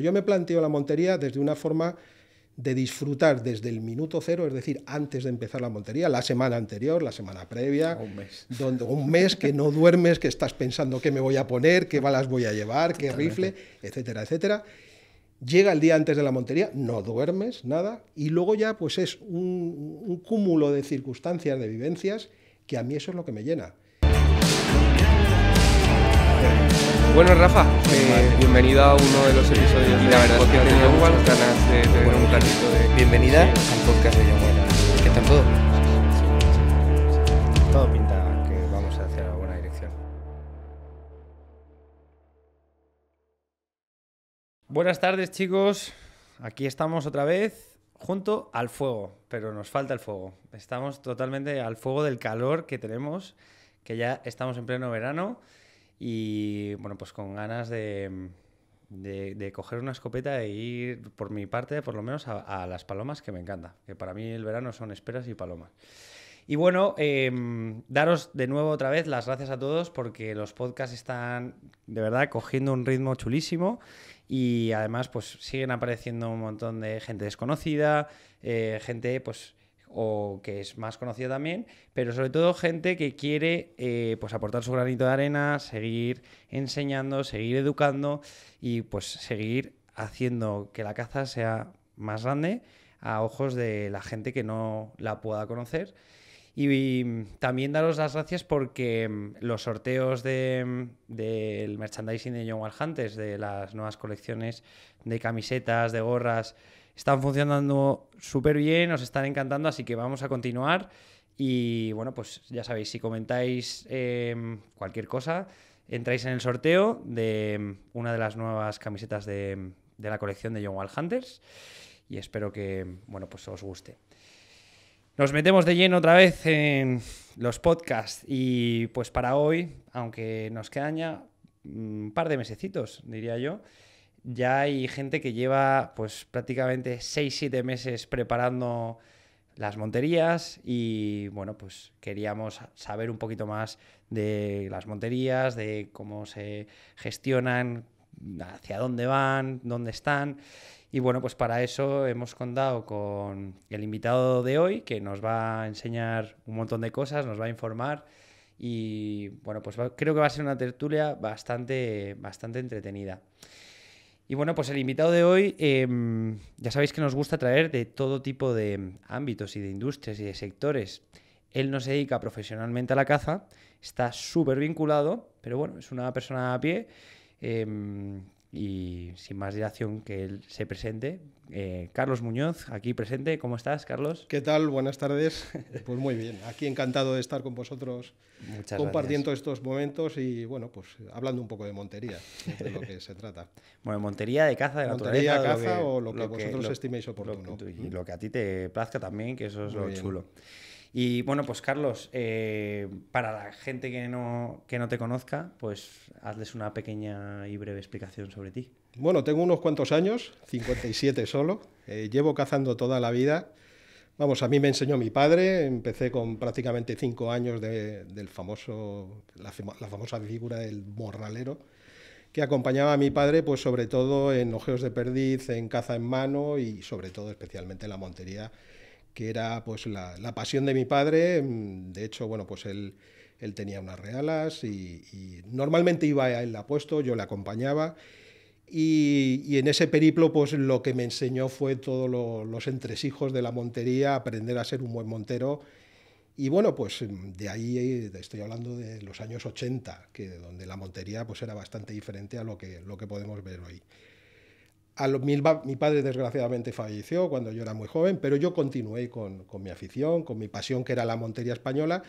yo me planteo la montería desde una forma de disfrutar desde el minuto cero, es decir, antes de empezar la montería, la semana anterior, la semana previa, un mes, donde, un mes que no duermes, que estás pensando qué me voy a poner, qué balas voy a llevar, qué rifle, etcétera, etcétera. Llega el día antes de la montería, no duermes, nada, y luego ya pues es un cúmulo de circunstancias, de vivencias, que a mí eso es lo que me llena. Bueno, Rafa, eh, bienvenido bienvenida a uno de los episodios de la verdad de tener un Bienvenida al podcast de Yomuela. ¿Qué tal todo? Todo pinta que vamos hacia la buena dirección. Buenas tardes, chicos. Aquí estamos otra vez junto al fuego, pero nos falta el fuego. Estamos totalmente al fuego del calor que tenemos, que ya estamos en pleno verano. Y bueno, pues con ganas de, de, coger una escopeta e ir, por mi parte, por lo menos a, las palomas, que me encanta, que para mí el verano son esperas y palomas. Y bueno, em, daros de nuevo otra vez las gracias a todos porque los podcasts están de verdad cogiendo un ritmo chulísimo y además pues siguen apareciendo un montón de gente desconocida, eh, gente pues o que es más conocida también, pero sobre todo gente que quiere eh, pues aportar su granito de arena, seguir enseñando, seguir educando y pues seguir haciendo que la caza sea más grande a ojos de la gente que no la pueda conocer. Y, también daros las gracias porque mm, los sorteos mm, del de, merchandising de John War Hunters, de las nuevas colecciones de camisetas, de gorras, están funcionando súper bien, os están encantando, así que vamos a continuar. Y bueno, pues ya sabéis, si comentáis em, cualquier cosa, entráis en el sorteo de em, una de las nuevas camisetas de, em, de la colección de John Wall Hunters. Y espero que, bueno, pues os guste. Nos metemos de lleno otra vez en los podcasts y pues para hoy, aunque nos quedan ya un par de mesecitos, diría yo, ya hay gente que lleva pues prácticamente 6-7 meses preparando las monterías y bueno, pues queríamos saber un poquito más de las monterías, de cómo se gestionan, hacia dónde van, dónde están. Y bueno, pues para eso hemos contado con el invitado de hoy que nos va a enseñar un montón de cosas, nos va a informar y bueno, pues creo que va a ser una tertulia bastante, bastante entretenida. Y bueno, pues el invitado de hoy, em, ya sabéis que nos gusta traer de todo tipo de ámbitos y de industrias y de sectores. Él no se dedica profesionalmente a la caza, está súper vinculado, pero bueno, es una persona a pie em, y sin más dilación, que él se presente. Eh, Carlos Muñoz, aquí presente. ¿Cómo estás, Carlos? ¿Qué tal? Buenas tardes. Pues muy bien. Aquí encantado de estar con vosotros compartiendo estos momentos y, bueno, pues hablando un poco de montería, de lo que se trata. Bueno, montería de caza, de naturaleza. Montería, caza o lo que vosotros estiméis oportuno. y lo que a ti te plazca también, que eso es lo chulo. Y bueno, pues Carlos, eh, para la gente que no, que no te conozca, pues hazles una pequeña y breve explicación sobre ti. Bueno, tengo unos cuantos años, 57 solo, eh, llevo cazando toda la vida. Vamos, a mí me enseñó mi padre, empecé con prácticamente cinco años de, del famoso, la, famosa figura del morralero, que acompañaba a mi padre pues sobre todo en ojeos de perdiz, en caza en mano y sobre todo especialmente en la montería, que era pues la, pasión de mi padre. Mm, de hecho, bueno, pues él, él tenía unas realas y, normalmente iba a él puesto, yo le acompañaba. Y, en ese periplo, pues lo que me enseñó fue todos los entresijos de la montería, aprender a ser un buen montero. Y bueno, pues mm, de ahí eh, estoy hablando de los años 80, que donde la montería pues era bastante diferente a lo que, lo que podemos ver hoy. A mi, padre desgraciadamente falleció cuando yo era muy joven, pero yo continué con, mi afición, con mi pasión que era la montería española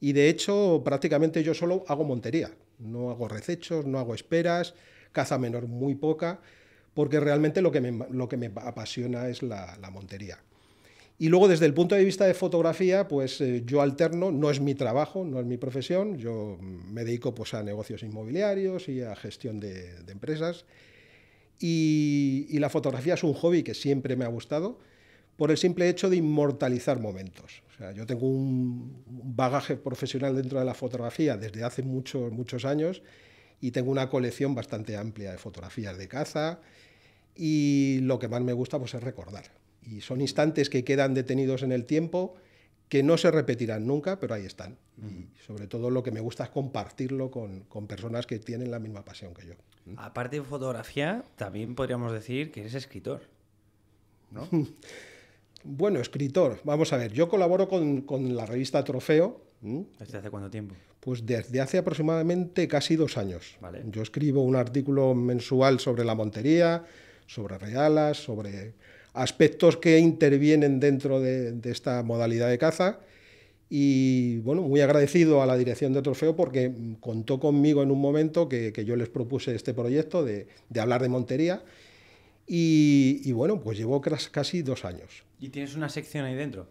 y de hecho prácticamente yo solo hago montería, no hago recechos, no hago esperas, caza menor muy poca, porque realmente lo que me, apasiona es la, montería. Y luego desde el punto de vista de fotografía, pues eh, yo alterno, no es mi trabajo, no es mi profesión, yo me dedico pues, a negocios inmobiliarios y a gestión de empresas. Y, la fotografía es un hobby que siempre me ha gustado por el simple hecho de inmortalizar momentos. O sea, yo tengo un bagaje profesional dentro de la fotografía desde hace muchos, muchos años y tengo una colección bastante amplia de fotografías de caza y lo que más me gusta pues, es recordar. Y son instantes que quedan detenidos en el tiempo, que no se repetirán nunca, pero ahí están. Y sobre todo lo que me gusta es compartirlo con, con personas que tienen la misma pasión que yo. Aparte de fotografía, también podríamos decir que eres escritor, ¿no? bueno, escritor, vamos a ver, yo colaboro con, la revista Trofeo. ¿Desde hace cuánto tiempo? Pues desde hace aproximadamente casi dos años. Yo escribo un artículo mensual sobre la montería, sobre regalas, sobre aspectos que intervienen dentro de esta modalidad de caza y bueno, muy agradecido a la dirección de Trofeo porque contó conmigo en un momento que, yo les propuse este proyecto de, hablar de Montería. Y, bueno, pues llevó casi dos años. ¿Y tienes una sección ahí dentro?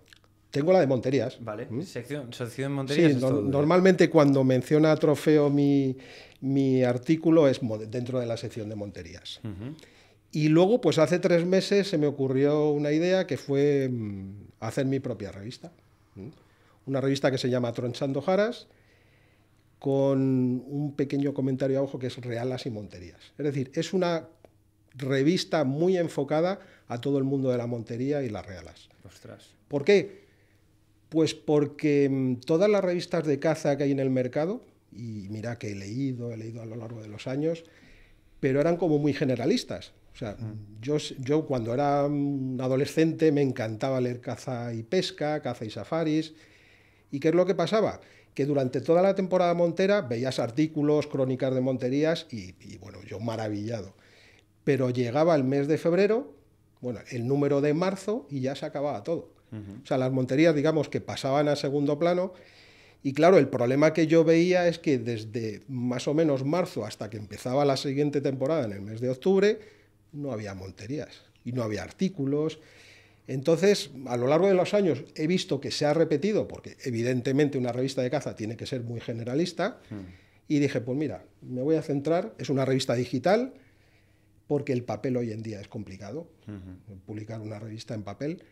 Tengo la de Monterías. Vale, ¿Mm? sección, sección Monterías. Sí, normalmente cuando menciona Trofeo mi, artículo es dentro de la sección de Monterías. Y luego, pues hace tres meses se me ocurrió una idea que fue mm, hacer mi propia revista. ¿Mm? una revista que se llama Tronchando Jaras, con un pequeño comentario a ojo que es Realas y Monterías. Es decir, es una revista muy enfocada a todo el mundo de la montería y las realas. Ostras. ¿Por qué? Pues porque mm, todas las revistas de caza que hay en el mercado, y mira que he leído, he leído a lo largo de los años, pero eran como muy generalistas. O sea, mm. yo, yo cuando era un mm, adolescente me encantaba leer caza y pesca, caza y safaris, ¿Y qué es lo que pasaba? Que durante toda la temporada montera veías artículos, crónicas de monterías y, bueno, yo maravillado. Pero llegaba el mes de febrero, bueno, el número de marzo y ya se acababa todo. O sea, las monterías, digamos, que pasaban a segundo plano. Y claro, el problema que yo veía es que desde más o menos marzo hasta que empezaba la siguiente temporada, en el mes de octubre, no había monterías y no había artículos entonces, a lo largo de los años he visto que se ha repetido, porque evidentemente una revista de caza tiene que ser muy generalista, hmm. y dije, pues mira, me voy a centrar, es una revista digital, porque el papel hoy en día es complicado, hmm. publicar una revista en papel.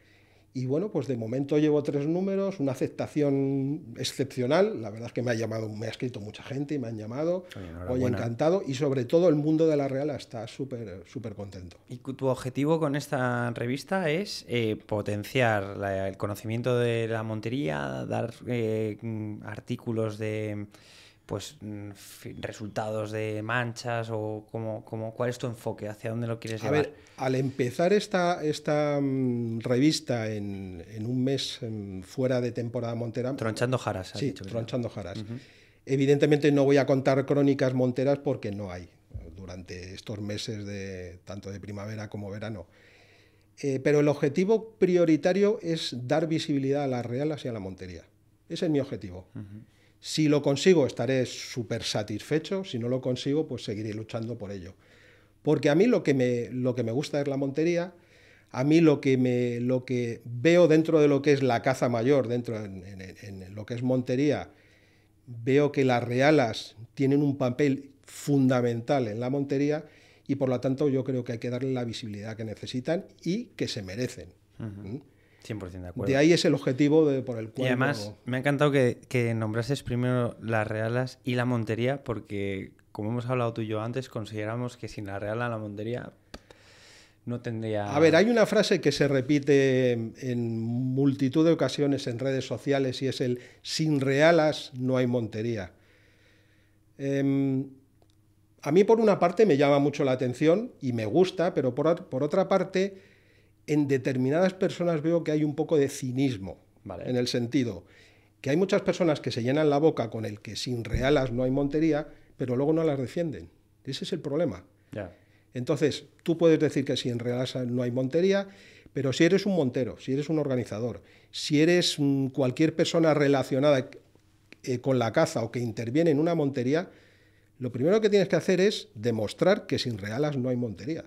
Y bueno, pues de momento llevo tres números, una aceptación excepcional. La verdad es que me ha llamado, me ha escrito mucha gente y me han llamado. hoy encantado. Y sobre todo el mundo de la Real está súper, súper contento. ¿Y tu objetivo con esta revista es eh, potenciar el conocimiento de la montería, dar eh, artículos de pues mm, resultados de manchas o cuál es tu enfoque, hacia dónde lo quieres a llevar. Ver, al empezar esta, esta mm, revista en, un mes em, fuera de temporada montera... Tronchando jaras. Sí, tronchando jaras. Evidentemente no voy a contar crónicas monteras porque no hay durante estos meses de tanto de primavera como verano. Eh, pero el objetivo prioritario es dar visibilidad a las real, y a la montería. Ese es mi objetivo. Si lo consigo estaré súper satisfecho, si no lo consigo pues seguiré luchando por ello. Porque a mí lo que me, lo que me gusta es la montería, a mí lo que, me, lo que veo dentro de lo que es la caza mayor, dentro en, lo que es montería, veo que las realas tienen un papel fundamental en la montería y por lo tanto yo creo que hay que darle la visibilidad que necesitan y que se merecen. 100% de acuerdo. De ahí es el objetivo por el cual. Y además, me ha encantado que, que, nombrases primero las Realas y la Montería, porque, como hemos hablado tú y yo antes, consideramos que sin la Reala, la Montería no tendría. A ver, hay una frase que se repite en multitud de ocasiones en redes sociales y es el: sin Realas no hay Montería. Em, a mí, por una parte, me llama mucho la atención y me gusta, pero por, por otra parte en determinadas personas veo que hay un poco de cinismo, en el sentido que hay muchas personas que se llenan la boca con el que sin realas no hay montería, pero luego no las defienden. Ese es el problema. Entonces, tú puedes decir que sin realas no hay montería, pero si eres un montero, si eres un organizador, si eres mm, cualquier persona relacionada eh, con la caza o que interviene en una montería, lo primero que tienes que hacer es demostrar que sin realas no hay montería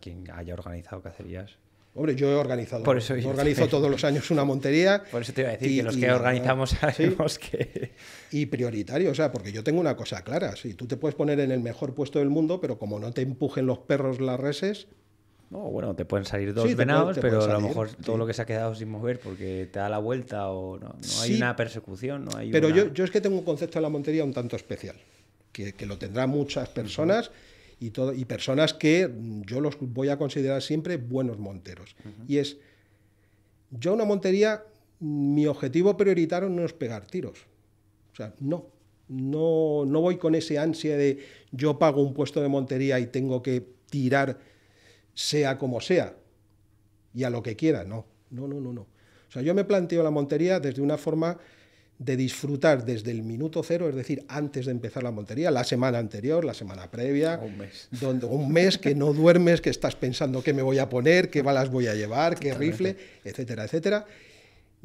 quien haya organizado cacerías. Hombre, yo he organizado. Por eso organizo todos los años una montería. Por eso te iba a decir que los que organizamos sabemos que. Y prioritario, o sea, porque yo tengo una cosa clara. Si tú te puedes poner en el mejor puesto del mundo, pero como no te empujen los perros las reses. bueno, te pueden salir dos venados, pero a lo mejor todo lo que se ha quedado sin mover porque te da la vuelta o no, hay una persecución. pero yo, es que tengo un concepto de la montería un tanto especial, que, lo tendrán muchas personas y, todo, y personas que mm, yo los voy a considerar siempre buenos monteros. Y es, yo una montería, mm, mi objetivo prioritario no es pegar tiros. O sea, no. No, no voy con ese ansia de yo pago un puesto de montería y tengo que tirar sea como sea y a lo que quiera. No, no, no, no. no. O sea, yo me planteo la montería desde una forma de disfrutar desde el minuto cero, es decir, antes de empezar la montería, la semana anterior, la semana previa, un mes, donde, un mes que no duermes, que estás pensando qué me voy a poner, qué balas voy a llevar, qué rifle, etcétera, etcétera.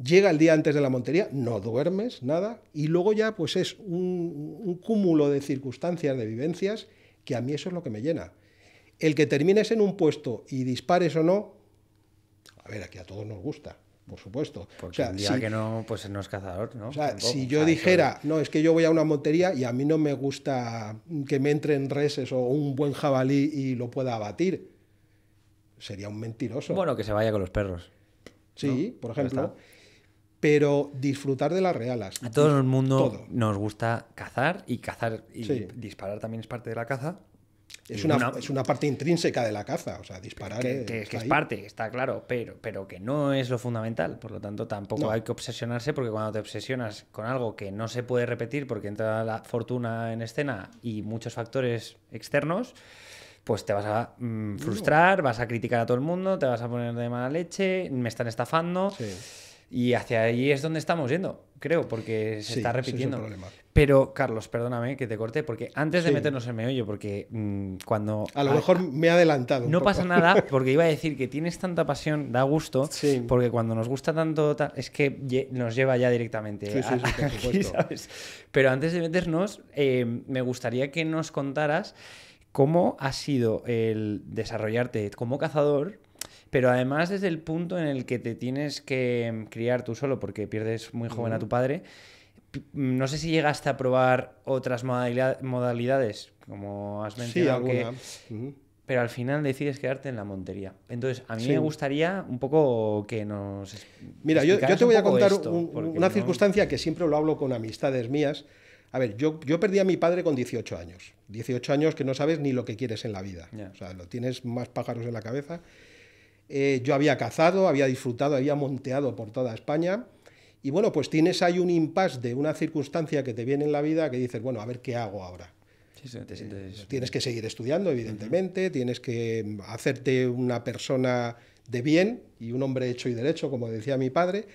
Llega el día antes de la montería, no duermes, nada, y luego ya pues es un, un cúmulo de circunstancias, de vivencias, que a mí eso es lo que me llena. El que termines en un puesto y dispares o no, a ver, aquí a todos nos gusta, por supuesto. Porque o día que no, pues no es cazador, ¿no? O sea, si yo dijera, no, es que yo voy a una montería y a mí no me gusta que me entren reses o un buen jabalí y lo pueda abatir, sería un mentiroso. Bueno, que se vaya con los perros. Sí, por ejemplo. Pero disfrutar de las realas. A todo el mundo nos gusta cazar y cazar y disparar también es parte de la caza. Es una, parte intrínseca de la caza, o sea, disparar. es que, es parte, está claro, pero, pero que no es lo fundamental. Por lo tanto, tampoco hay que obsesionarse, porque cuando te obsesionas con algo que no se puede repetir porque entra la fortuna en escena y muchos factores externos, pues te vas a mm, frustrar, vas a criticar a todo el mundo, te vas a poner de mala leche, me están estafando. Y hacia ahí es donde estamos yendo, creo, porque se está repitiendo. Es pero, Carlos, perdóname que te corte, porque antes de meternos en meollo, porque mm, cuando. A lo mejor me he adelantado. No pasa nada, porque iba a decir que tienes tanta pasión, da gusto, porque cuando nos gusta tanto, es que nos lleva ya directamente. a, Pero antes de meternos, em, me gustaría que nos contaras cómo ha sido el desarrollarte como cazador, pero además desde el punto en el que te tienes que em, criar tú solo, porque pierdes muy joven a tu padre. No sé si llegaste a probar otras modalidades, como has mencionado. Sí, Pero al final decides quedarte en la montería. Entonces, a mí me gustaría un poco que nos. Mira, yo, te voy a contar una circunstancia que siempre lo hablo con amistades mías. A ver, yo, perdí a mi padre con 18 años. 18 años que no sabes ni lo que quieres en la vida. O sea, lo tienes más pájaros en la cabeza. Eh, yo había cazado, había disfrutado, había monteado por toda España. Y bueno, pues tienes ahí un impasse de una circunstancia que te viene en la vida que dices, bueno, a ver qué hago ahora. Eh, tienes que seguir estudiando, evidentemente, tienes que mm, hacerte una persona de bien y un hombre hecho y derecho, como decía mi padre.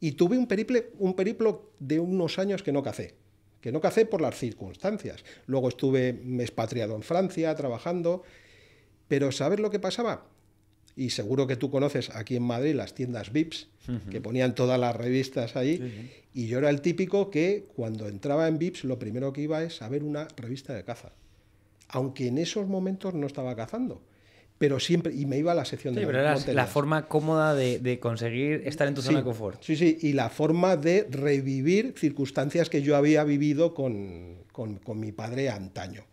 Y tuve un, un periplo de unos años que no cacé, que no cacé por las circunstancias. Luego estuve expatriado en Francia, trabajando, pero ¿sabes lo que pasaba? y seguro que tú conoces aquí en Madrid las tiendas VIPs, que ponían todas las revistas ahí, y yo era el típico que cuando entraba en VIPs lo primero que iba es a ver una revista de caza, aunque en esos momentos no estaba cazando pero siempre, y me iba a la sección sí, de pero era la forma cómoda de, conseguir estar en tu zona de confort. Sí, sí, y la forma de revivir circunstancias que yo había vivido con mi padre antaño.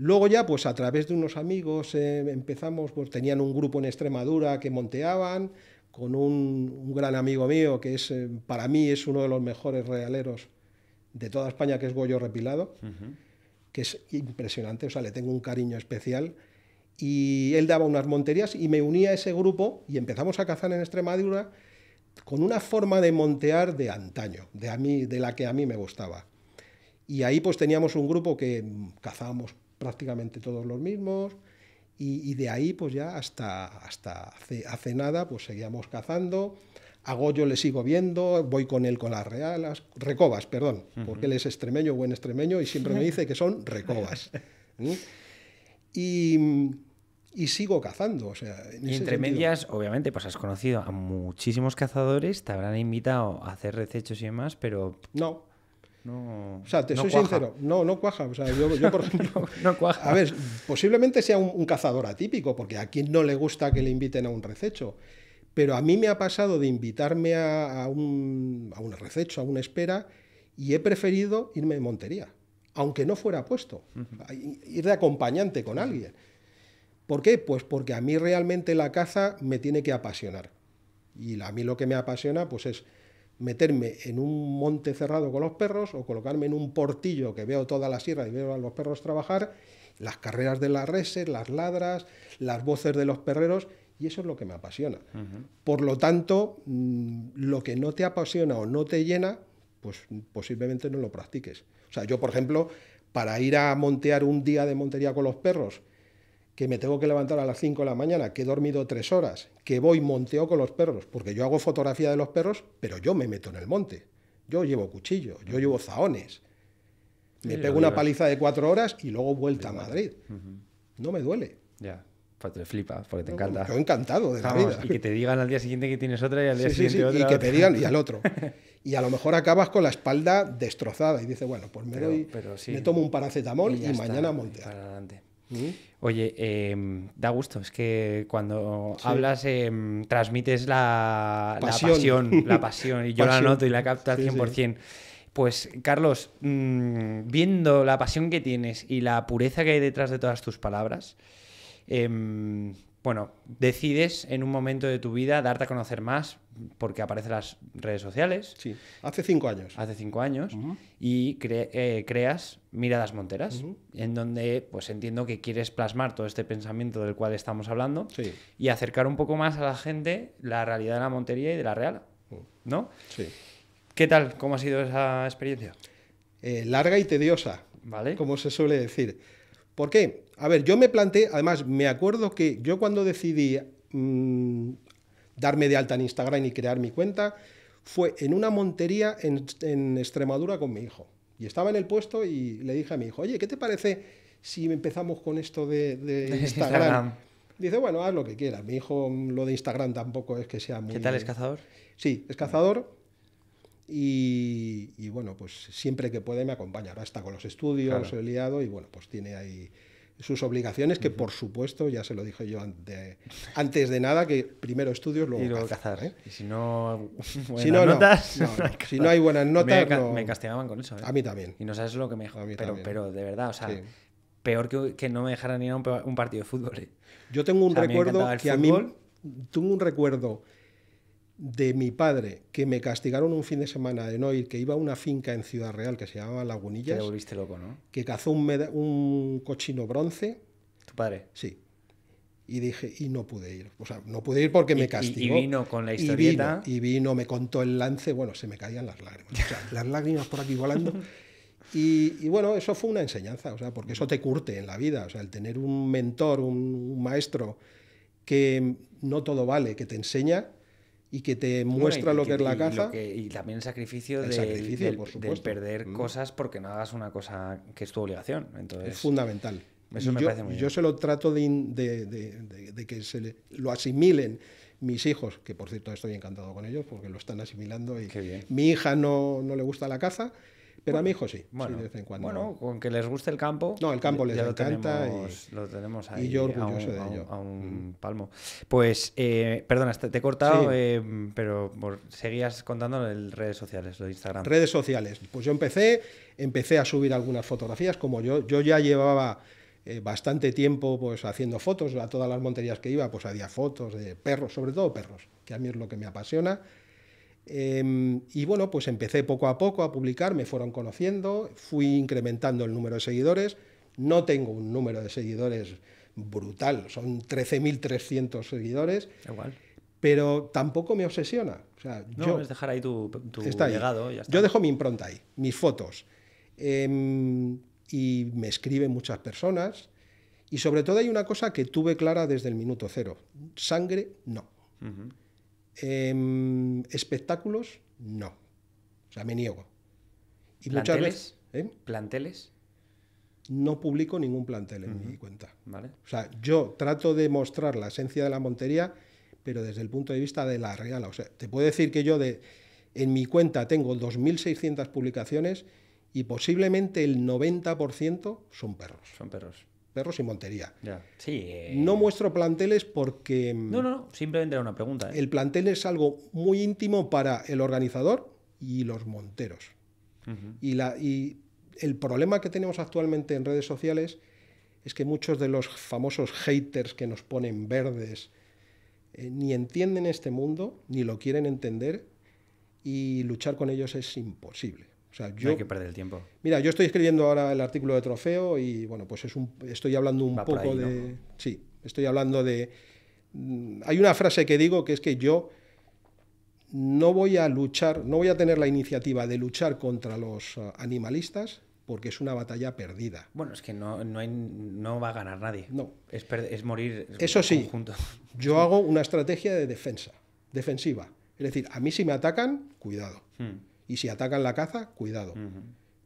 Luego ya, pues a través de unos amigos eh, empezamos, pues tenían un grupo en Extremadura que monteaban, con un, gran amigo mío que es, eh, para mí es uno de los mejores realeros de toda España, que es Goyo Repilado, que es impresionante, o sea, le tengo un cariño especial. Y él daba unas monterías y me unía a ese grupo y empezamos a cazar en Extremadura con una forma de montear de antaño, de, a mí, de la que a mí me gustaba. Y ahí pues teníamos un grupo que cazábamos prácticamente todos los mismos, y, de ahí pues ya hasta, hasta hace, nada pues seguíamos cazando, hago yo le sigo viendo, voy con él con las realas, recobas, perdón, porque él es extremeño, buen extremeño, y siempre me dice que son recobas. Y, sigo cazando. O sea, en y entre medias, obviamente, pues has conocido a muchísimos cazadores, te habrán invitado a hacer recechos y demás, pero... No, no, o sea, te soy sincero, no, no cuaja. O yo, por ejemplo. no, cuaja. A ver, posiblemente sea un, cazador atípico, porque a quien no le gusta que le inviten a un rececho. Pero a mí me ha pasado de invitarme a, un, a un rececho, a una espera, y he preferido irme de montería, aunque no fuera puesto, ir de acompañante con alguien. ¿Por qué? Pues porque a mí realmente la caza me tiene que apasionar. Y a mí lo que me apasiona pues es meterme en un monte cerrado con los perros o colocarme en un portillo que veo toda la sierra y veo a los perros trabajar, las carreras de las reses, las ladras, las voces de los perreros, y eso es lo que me apasiona. Por lo tanto, mm, lo que no te apasiona o no te llena, pues posiblemente no lo practiques. O sea, yo, por ejemplo, para ir a montear un día de montería con los perros, que me tengo que levantar a las 5 de la mañana, que he dormido tres horas, que voy monteo con los perros, porque yo hago fotografía de los perros, pero yo me meto en el monte. Yo llevo cuchillo, yo llevo zahones. Me pego una paliza de cuatro horas y luego vuelta a Madrid. No me duele. Ya. Te flipa, porque te encanta. Yo encantado de Y que te digan al día siguiente que tienes otra y al día siguiente Y que te digan y al otro. Y a lo mejor acabas con la espalda destrozada y dices, bueno, pues me doy, me tomo un paracetamol y, mañana Para Mm. Oye, em, da gusto, es que cuando hablas em, transmites la pasión. la pasión. y yo la noto y la capto al 100%. Pues Carlos, mm, viendo la pasión que tienes y la pureza que hay detrás de todas tus palabras, eh, bueno, decides en un momento de tu vida darte a conocer más porque aparecen las redes sociales. Sí, hace cinco años. Hace cinco años. Y eh, creas Miradas Monteras, en donde pues entiendo que quieres plasmar todo este pensamiento del cual estamos hablando y acercar un poco más a la gente la realidad de la montería y de la real, mm. ¿no? Sí. ¿Qué tal? ¿Cómo ha sido esa experiencia? Eh, larga y tediosa, ¿vale? Como se suele decir. ¿Por qué? a ver, yo me planteé, además, me acuerdo que yo cuando decidí mm, darme de alta en Instagram y crear mi cuenta, fue en una montería en, Extremadura con mi hijo. Y estaba en el puesto y le dije a mi hijo, oye, ¿qué te parece si empezamos con esto de, Instagram? Dice, bueno, haz lo que quieras. Mi hijo, mm, lo de Instagram tampoco es que sea muy... ¿Qué tal? ¿Es cazador? Sí, es cazador. Y, bueno, pues siempre que puede me acompaña. Ahora está con los estudios, claro. liado y bueno, pues tiene ahí sus obligaciones, que por supuesto, ya se lo dije yo antes de nada, que primero estudios, luego, y luego cazar. ¿eh? ¿eh? y si no, buenas notas, si no hay buenas notas. Me, castigaban con eso. ¿eh? A mí también. Y no sabes lo que me dijo. Pero, pero, de verdad, o sea, peor que, no me dejaran ir a un, partido de fútbol. ¿eh? Yo tengo un recuerdo que a mí. Tengo un recuerdo de mi padre, que me castigaron un fin de semana de no ir, que iba a una finca en Ciudad Real que se llamaba Lagunillas. Te volviste loco, ¿no? Que cazó un, cochino bronce. ¿Tu padre? Sí. Y dije, y no pude ir. O sea, no pude ir porque me castigó. Y, vino con la historieta. Y vino, me contó el lance. Bueno, se me caían las lágrimas. las lágrimas por aquí volando. Y, bueno, eso fue una enseñanza, o sea, porque eso te curte en la vida. O sea, el tener un mentor, un maestro que no todo vale, que te enseña, y que te muestra lo que, es la caza. y también el sacrificio, de perder mm. cosas porque no hagas una cosa que es tu obligación. Entonces, es fundamental. yo, yo se lo trato de, de, de, que se lo asimilen mis hijos, que por cierto estoy encantado con ellos porque lo están asimilando. Y mi hija no, no le gusta la caza pero a mi hijo sí, bueno, de vez en cuando. Bueno, con que les guste el campo. No, el campo les encanta. Lo tenemos, y, lo tenemos ahí. a un, de A un mm. palmo. Pues, eh, perdona, te he cortado, eh, pero seguías contando en redes sociales, en Instagram. Redes sociales. Pues yo empecé, empecé a subir algunas fotografías, como yo, yo ya llevaba eh, bastante tiempo pues haciendo fotos a todas las monterías que iba pues había fotos de perros sobre todo perros que a mí es lo que me apasiona Em, y bueno, pues empecé poco a poco a publicar, me fueron conociendo, fui incrementando el número de seguidores. No tengo un número de seguidores brutal, son 13.300 seguidores. Igual. Pero tampoco me obsesiona. O sea, no, es dejar ahí tu, tu legado. Ya está. Yo dejo mi impronta ahí, mis fotos. Em, y me escriben muchas personas. Y sobre todo hay una cosa que tuve clara desde el minuto cero. Sangre, no. Uh Em, espectáculos, no. O sea, me niego. Y ¿Planteles? ¿eh? ¿Planteles? No publico ningún plantel en mi cuenta. Vale. O sea, yo trato de mostrar la esencia de la montería, pero desde el punto de vista de la real. O sea, te puedo decir que yo de, en mi cuenta tengo 2.600 publicaciones y posiblemente el 90% son perros. Son perros y Montería. Eh. No muestro planteles porque... No, no, no, simplemente era una pregunta. ¿eh? El plantel es algo muy íntimo para el organizador y los monteros. y, la, y el problema que tenemos actualmente en redes sociales es que muchos de los famosos haters que nos ponen verdes eh, ni entienden este mundo, ni lo quieren entender, y luchar con ellos es imposible no hay que perder el tiempo. Mira, yo estoy escribiendo ahora el artículo de trofeo y bueno, pues es un, estoy hablando un poco de... Sí, estoy hablando de... Mm, hay una frase que digo que es que yo no voy a luchar, no voy a tener la iniciativa de luchar contra los eh, animalistas porque es una batalla perdida. Bueno, es que no, no, va a ganar nadie. No. Es, morir. Eso sí, yo hago una estrategia de defensa, defensiva. Es decir, a mí si me atacan, cuidado. Hmm. Y si atacan la caza, cuidado.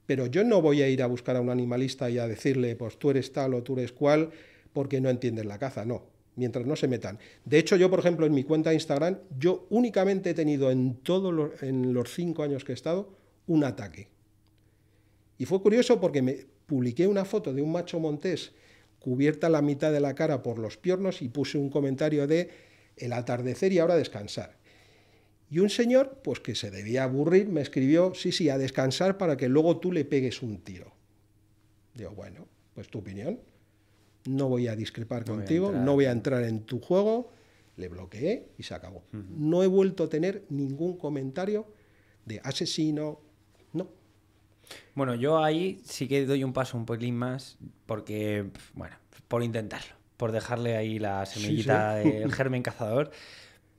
Pero yo no voy a ir a buscar a un animalista y a decirle, pues tú eres tal o tú eres cual, porque no entiendes la caza. No, mientras no se metan. De hecho, yo, por ejemplo, en mi cuenta de Instagram, yo únicamente he tenido en todos en los cinco años que he estado un ataque. Y fue curioso porque me publiqué una foto de un macho montés cubierta la mitad de la cara por los piernos y puse un comentario de el atardecer y ahora descansar. Y un señor, pues que se debía aburrir, me escribió, sí, sí, a descansar para que luego tú le pegues un tiro. Digo, bueno, pues tu opinión. No voy a discrepar contigo, no voy a entrar en tu juego. Le bloqueé y se acabó. No he vuelto a tener ningún comentario de asesino, no. Bueno, yo ahí sí que doy un paso un poquitín más porque, bueno, por intentarlo, por dejarle ahí la semillita del germen cazador.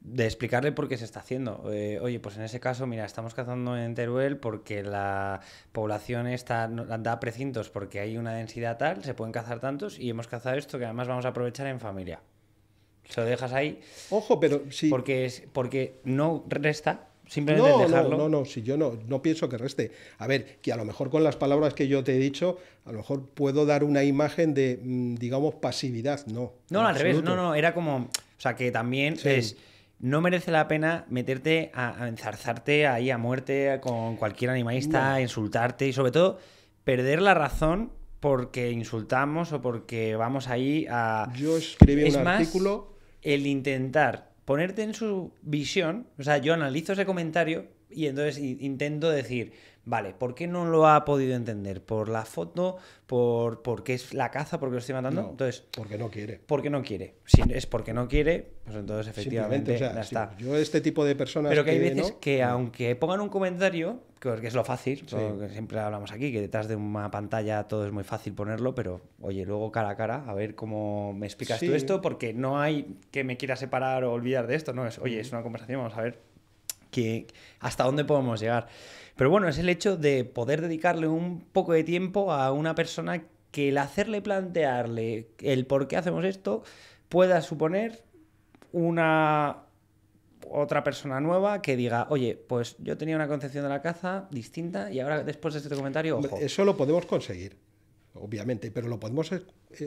de explicarle por qué se está haciendo. Eh, oye, pues en ese caso, mira, estamos cazando en Teruel porque la población está, da precintos porque hay una densidad tal, se pueden cazar tantos y hemos cazado esto que además vamos a aprovechar en familia. Se lo dejas ahí. Ojo, pero sí. Porque, es, porque no resta, Simplemente no, dejarlo. No, no, no, si yo no, no pienso que reste. A ver, que a lo mejor con las palabras que yo te he dicho, a lo mejor puedo dar una imagen de, mm, digamos, pasividad. No. No, al revés, no, no, era como. O sea, que también es no merece la pena meterte a, enzarzarte ahí a muerte con cualquier animalista, insultarte y sobre todo perder la razón porque insultamos o porque vamos ahí a... Yo escribí un artículo... El intentar ponerte en su visión, o sea, yo analizo ese comentario y entonces intento decir, Vale, ¿por qué no lo ha podido entender? ¿Por la foto? ¿Por qué es la caza? ¿Porque lo estoy matando? entonces, porque no quiere. Porque no quiere. Si es porque no quiere, pues entonces efectivamente ya está. yo este tipo de personas... Pero que, hay veces que aunque pongan un comentario, que es lo fácil, siempre hablamos aquí, que detrás de una pantalla todo es muy fácil ponerlo, pero oye, luego cara a cara, a ver cómo me explicas tú esto, porque no hay que me quiera separar o olvidar de esto, no es, oye, es una conversación, vamos a ver hasta dónde podemos llegar. Pero bueno, es el hecho de poder dedicarle un poco de tiempo a una persona que el hacerle plantearle el por qué hacemos esto pueda suponer una otra persona nueva que diga, oye, pues yo tenía una concepción de la caza distinta y ahora después de este comentario, ojo. Eso lo podemos conseguir, obviamente, pero lo podemos, eh,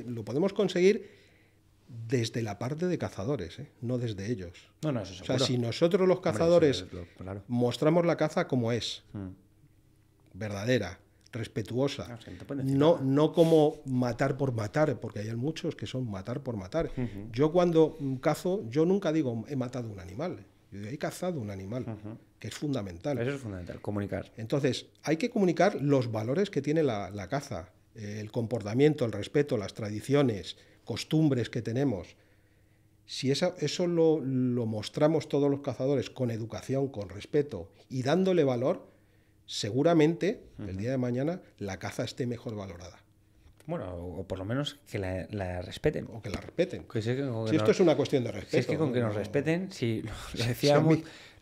lo podemos conseguir desde la parte de cazadores, ¿eh? no desde ellos. No, no, O sea, si nosotros los cazadores mostramos la caza como es, hmm. verdadera, respetuosa, no, no, como matar por matar, porque hay muchos que son matar por matar. Yo cuando cazo, yo nunca digo he matado un animal, yo digo he cazado un animal. que es fundamental. Eso es fundamental, comunicar. Entonces, hay que comunicar los valores que tiene la, la caza, el comportamiento, el respeto, las tradiciones, costumbres que tenemos, si eso, eso lo, lo, mostramos todos los cazadores con educación, con respeto y dándole valor, seguramente el día de mañana la caza esté mejor valorada. Bueno, o, por lo menos que la, respeten. O que la respeten. si, esto es una cuestión de respeto. es que con que nos respeten, si lo, decía,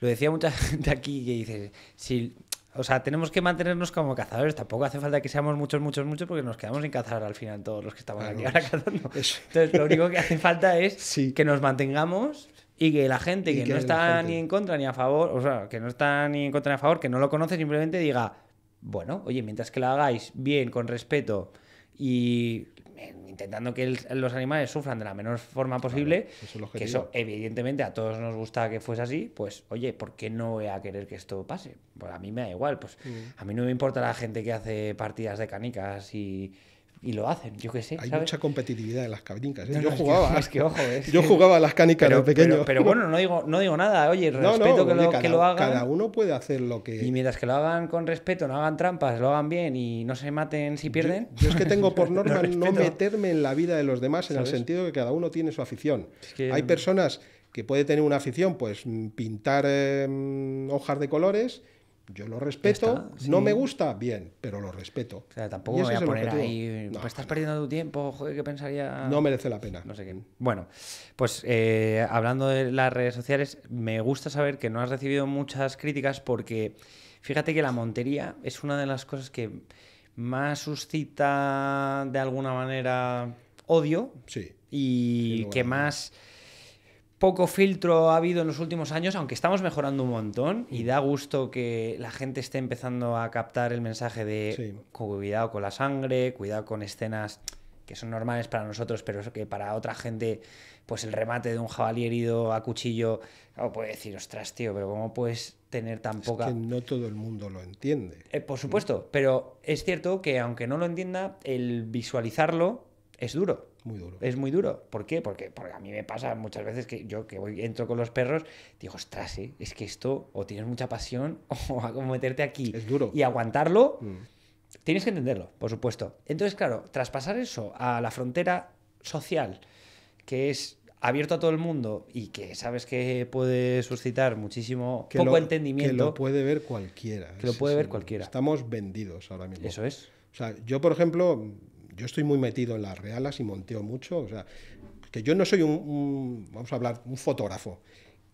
lo decía mucha gente aquí que dice, si o sea, tenemos que mantenernos como cazadores. Tampoco hace falta que seamos muchos, muchos, muchos, porque nos quedamos sin cazar al final todos los que estamos ah, aquí ahora cazando. Entonces, lo único que hace falta es que nos mantengamos y que la gente que, no está ni en contra ni a favor, o sea, que no está ni en contra ni a favor, que no lo conoce, simplemente diga, bueno, oye, mientras que lo hagáis bien, con respeto y intentando que los animales sufran de la menor forma posible, que eso evidentemente a todos nos gusta que fuese así, pues oye, ¿por qué no voy a querer que esto pase? Pues a mí me da igual, pues mm. a mí no me importa la gente que hace partidas de canicas y y lo hacen, yo qué sé. Hay mucha competitividad en las canicas. yo, jugaba, yo jugaba a las canicas pero, de pequeño. Pero, bueno, no digo, no digo nada, oye, respeto que, lo, que lo hagan. Cada uno puede hacer lo que... Y mientras que lo hagan con respeto, no hagan trampas, lo hagan bien y no se maten si pierden. Yo, es que tengo por norma no meterme en la vida de los demás en el sentido de que cada uno tiene su afición. Hay mm. personas que puede tener una afición, pues pintar eh, mm, hojas de colores yo lo respeto, no me gusta, bien, pero lo respeto. O sea, tampoco voy a poner ahí, pues estás perdiendo tu tiempo, joder, qué pensaría... No merece la pena. No sé qué. Bueno, pues eh, hablando de las redes sociales, me gusta saber que no has recibido muchas críticas porque fíjate que la montería es una de las cosas que más suscita de alguna manera odio sí, y que más poco filtro ha habido en los últimos años, aunque estamos mejorando un montón y mm. da gusto que la gente esté empezando a captar el mensaje de cuidado con la sangre, cuidado con escenas que son normales para nosotros, pero que para otra gente, pues el remate de un jabalí herido a cuchillo, o puede decir, ostras, tío, pero ¿cómo puedes tener tan es poca... Que no todo el mundo lo entiende. Eh, por supuesto, pero es cierto que aunque no lo entienda, el visualizarlo es duro. Muy duro. Es muy duro. ¿Por qué? Porque, porque a mí me pasa muchas veces que yo que voy, entro con los perros, digo, ostras, es que esto o tienes mucha pasión o a meterte aquí es duro. y aguantarlo. Mm. Tienes que entenderlo, por supuesto. Entonces, claro, traspasar eso a la frontera social, que es abierto a todo el mundo y que sabes que puede suscitar muchísimo poco entendimiento. Que lo puede ver cualquiera. lo puede ver cualquiera. Estamos vendidos ahora mismo. Eso es. O sea, yo, por ejemplo, yo estoy muy metido en las realas y monteo mucho, o sea, que yo no soy un, vamos a hablar, un fotógrafo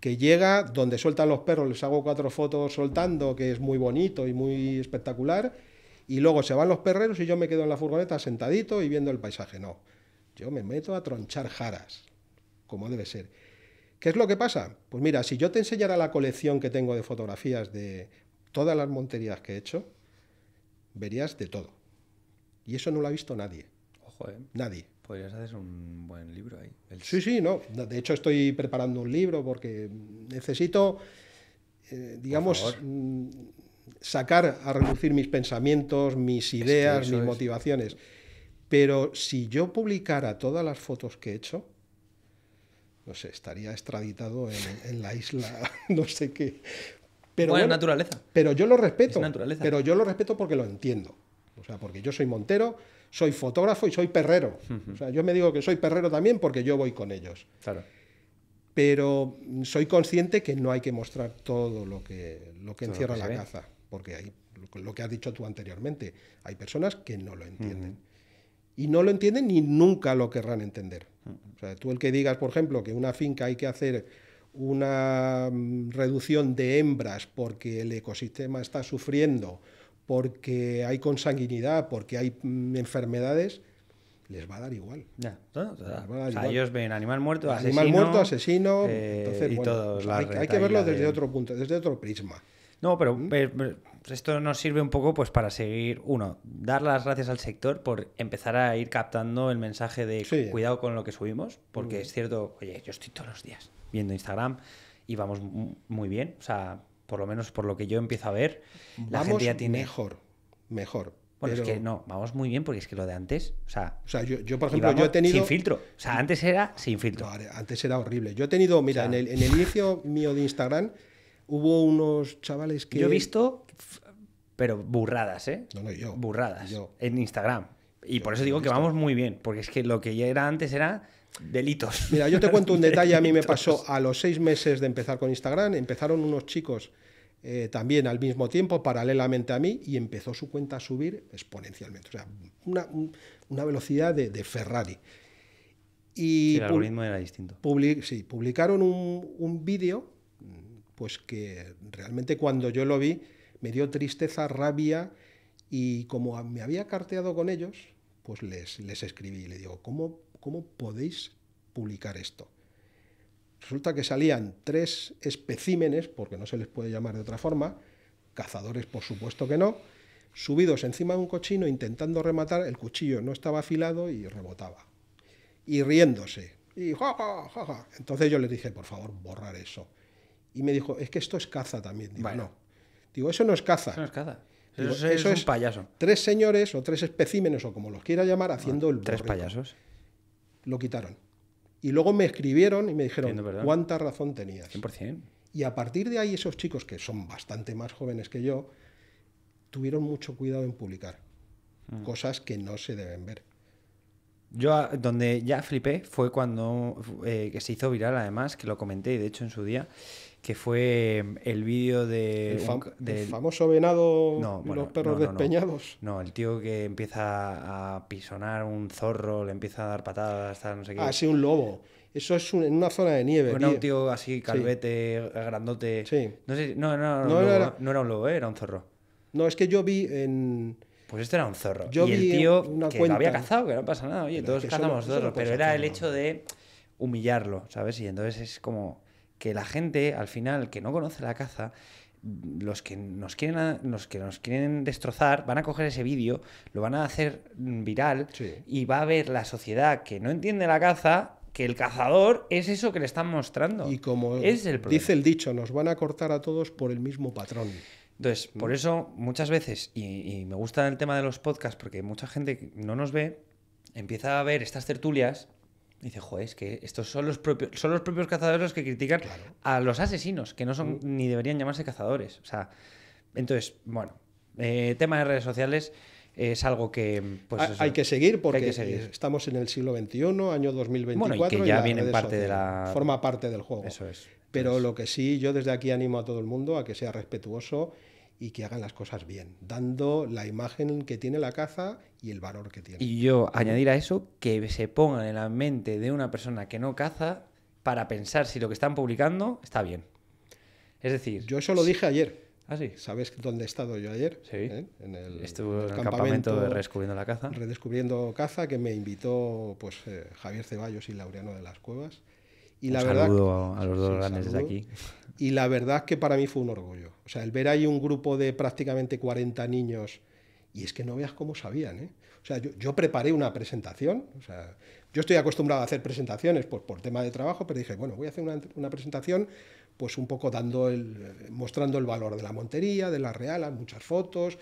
que llega donde sueltan los perros, les hago cuatro fotos soltando, que es muy bonito y muy espectacular, y luego se van los perreros y yo me quedo en la furgoneta sentadito y viendo el paisaje. No, yo me meto a tronchar jaras, como debe ser. ¿Qué es lo que pasa? Pues mira, si yo te enseñara la colección que tengo de fotografías de todas las monterías que he hecho, verías de todo. Y eso no lo ha visto nadie. Ojo, ¿eh? Nadie. Podrías hacer un buen libro ahí. Sí, sí, no. De hecho, estoy preparando un libro porque necesito, eh, digamos, mm, sacar a reducir mis pensamientos, mis ideas, mis motivaciones. Pero si yo publicara todas las fotos que he hecho, no sé, estaría extraditado en, la isla, no sé qué. Pero bueno, naturaleza. Pero yo lo respeto. Pero yo lo respeto porque lo entiendo. O sea, porque yo soy montero, soy fotógrafo y soy perrero. O sea, yo me digo que soy perrero también porque yo voy con ellos. Claro. Pero soy consciente que no hay que mostrar todo lo que, lo que encierra la caza, porque lo que has dicho tú anteriormente, hay personas que no lo entienden. Y no lo entienden ni nunca lo querrán entender. O sea, tú el que digas, por ejemplo, que una finca hay que hacer una mm, reducción de hembras porque el ecosistema está sufriendo porque hay consanguinidad, porque hay mm, enfermedades, les va a dar igual. Ah, a, ellos ven animal muerto, asesino. Animal muerto, asesino. Eh, y todos, pues hay, que verlo desde otro punto, desde otro prisma. No, pero, ¿Mm? pues esto nos sirve un poco pues para seguir, uno, dar las gracias al sector por empezar a ir captando el mensaje de cuidado con lo que subimos, porque mm. es cierto, oye, yo estoy todos los días viendo Instagram y vamos muy bien, o sea, por lo menos por lo que yo empiezo a ver, la gente ya tiene. Mejor, mejor. Bueno, es que no, vamos muy bien porque es que lo de antes, o sea. O sea, yo, por ejemplo, yo he tenido. Sin filtro. O sea, antes era sin filtro. antes era horrible. Yo he tenido, mira, en, el, inicio mío de Instagram hubo unos chavales que. Yo he visto, pero burradas, ¿eh? No, no, yo. Burradas. En Instagram. Y por eso digo que vamos muy bien, porque es que lo que ya era antes era Delitos. Mira, yo te cuento un detalle, a mí me pasó a los seis meses de empezar con Instagram, empezaron unos chicos eh, también al mismo tiempo, paralelamente a mí, y empezó su cuenta a subir exponencialmente, o sea, una, velocidad de, Ferrari. Y el algoritmo era distinto. sí, publicaron un, vídeo, pues que realmente cuando yo lo vi me dio tristeza, rabia, y como me había carteado con ellos, pues les, les escribí y le digo, ¿cómo ¿cómo podéis publicar esto? Resulta que salían tres especímenes, porque no se les puede llamar de otra forma, cazadores por supuesto que no, subidos encima de un cochino intentando rematar, el cuchillo no estaba afilado y rebotaba. Y riéndose. Y ja, Entonces yo le dije, por favor, borrar eso. Y me dijo, es que esto es caza también. Digo, no. Digo, eso no es caza. Eso es payaso. Tres señores o tres especímenes o como los quiera llamar haciendo ah, el Tres payasos lo quitaron. Y luego me escribieron y me dijeron cuánta razón tenías. Y a partir de ahí esos chicos, que son bastante más jóvenes que yo, tuvieron mucho cuidado en publicar mm. cosas que no se deben ver. Yo ah, donde ya flipé fue cuando eh, se hizo viral, además, que lo comenté, de hecho, en su día, que fue em, el vídeo de... del... famoso venado los perros despeñados. No, el tío que empieza a pisonar un zorro, le empieza a dar patadas, tal, no sé qué. Ah, sí, un lobo. Eso es en una zona de nieve. un tío así, calvete, grandote. Sí. No, no, no, no, era... un lobo, eh, era un zorro. No, es que yo vi en pues esto era un zorro. Yo y el tío que lo había cazado, que no pasa nada, oye, todos cazamos zorro, pero era el hecho de humillarlo, ¿sabes? Y entonces es como que la gente, al final, que no conoce la caza, los que nos quieren los que nos quieren destrozar van a coger ese vídeo, lo van a hacer viral y va a ver la sociedad que no entiende la caza que el cazador es eso que le están mostrando. Y como es el dice el dicho, nos van a cortar a todos por el mismo patrón. Entonces, por mm. eso muchas veces, y, me gusta el tema de los podcasts, porque mucha gente no nos ve, empieza a ver estas tertulias y dice, joder, es que estos son los propios, son los propios cazadores los que critican a los asesinos, que no son mm. ni deberían llamarse cazadores. O sea, entonces, bueno, eh, tema de redes sociales es algo que pues, hay, que seguir porque estamos en el siglo XXI, año 2024. Bueno, y que ya, parte de la... Forma parte del juego. Eso es. Pero lo que sí, yo desde aquí animo a todo el mundo a que sea respetuoso y que hagan las cosas bien, dando la imagen que tiene la caza y el valor que tiene. Y yo añadir a eso que se pongan en la mente de una persona que no caza para pensar si lo que están publicando está bien. Es decir, yo eso lo dije ayer. ¿Ah, sí? ¿Sabes dónde he estado yo ayer? Sí. ¿Eh? En el, campamento, de Redescubriendo la Caza. Redescubriendo Caza, que me invitó pues, eh, Javier Ceballos y Laureano de las Cuevas. Y Un la saludo verdad, a los dos grandes de aquí. y la verdad es que para mí fue un orgullo. O sea, el ver ahí un grupo de prácticamente 40 niños, y es que no veas cómo sabían, ¿eh? O sea, yo, preparé una presentación, o sea, yo estoy acostumbrado a hacer presentaciones por tema de trabajo, pero dije, bueno, voy a hacer una, presentación pues un poco dando el, eh, mostrando el valor de la montería, de las realas, muchas fotos,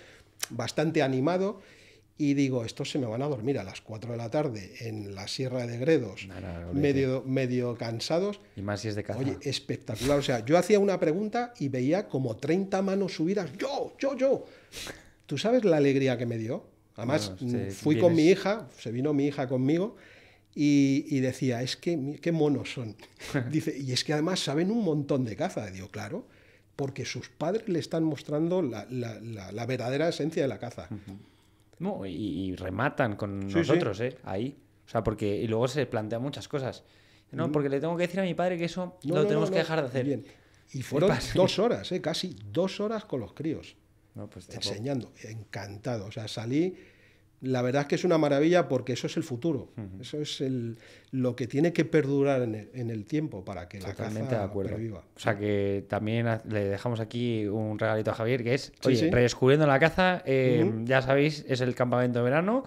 bastante animado, y digo, estos se me van a dormir a las 4 de la tarde en la Sierra de Gredos, medio, medio cansados. Y más si es de caza. Oye, espectacular. O sea, yo hacía una pregunta y veía como 30 manos subidas. Yo, yo, yo. ¿Tú sabes la alegría que me dio? Además, mm, fui con mi hija, se vino mi hija conmigo. Y, decía, es que qué monos son. Dice, y es que además saben un montón de caza. digo, claro, porque sus padres le están mostrando la, verdadera esencia de la caza y, rematan con nosotros, ¿eh? Ahí. O sea, porque y luego se plantean muchas cosas. No, mm. porque le tengo que decir a mi padre que eso lo tenemos que dejar de hacer. Bien. Y fueron dos horas, eh, casi dos horas con los críos. Pues enseñando, encantado. O sea, salí la verdad es que es una maravilla porque eso es el futuro, eso es el, lo que tiene que perdurar en el, tiempo para que la caza O sea que también le dejamos aquí un regalito a Javier que es, oye, redescubriendo la caza, eh, ya sabéis, es el campamento de verano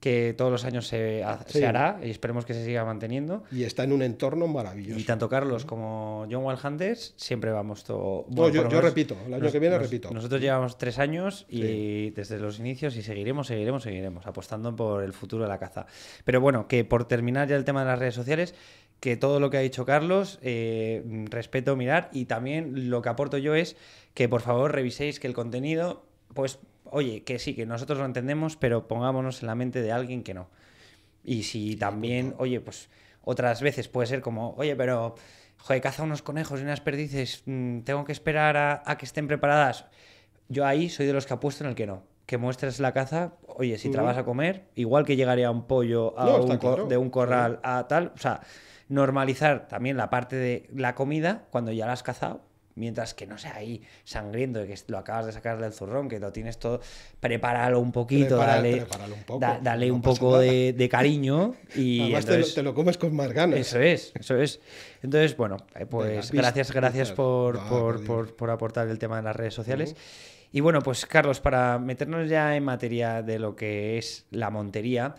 que todos los años se, hará y esperemos que se siga manteniendo. Y está en un entorno maravilloso. Y tanto Carlos como John Walhunters siempre vamos todo. yo, repito, el año que viene repito. Nosotros llevamos tres años y desde los inicios y seguiremos, seguiremos, seguiremos apostando por el futuro de la caza. Pero bueno, que por terminar ya el tema de las redes sociales, que todo lo que ha dicho Carlos, eh, respeto, mirar, y también lo que aporto yo es que por favor reviséis que el contenido, pues oye, que sí, que nosotros lo entendemos, pero pongámonos en la mente de alguien que no. Y si también, oye, pues otras veces puede ser como, oye, pero, joder, caza unos conejos y unas perdices, mm, tengo que esperar a, que estén preparadas. Yo ahí soy de los que apuesto en el que no. Que muestres la caza, oye, si te vas a comer, igual que llegaría un pollo a un pollo de un corral a tal, o sea, normalizar también la parte de la comida cuando ya la has cazado Mientras que no sea ahí sangriento, que lo acabas de sacar del zurrón, que lo tienes todo, prepáralo un poquito, dale, un poco, un poco de, cariño y te, lo, comes con más ganas. Eso es, eso es. Entonces, bueno, eh, pues gracias, gracias ah, por, aportar el tema de las redes sociales. Y bueno, pues Carlos, para meternos ya en materia de lo que es la montería,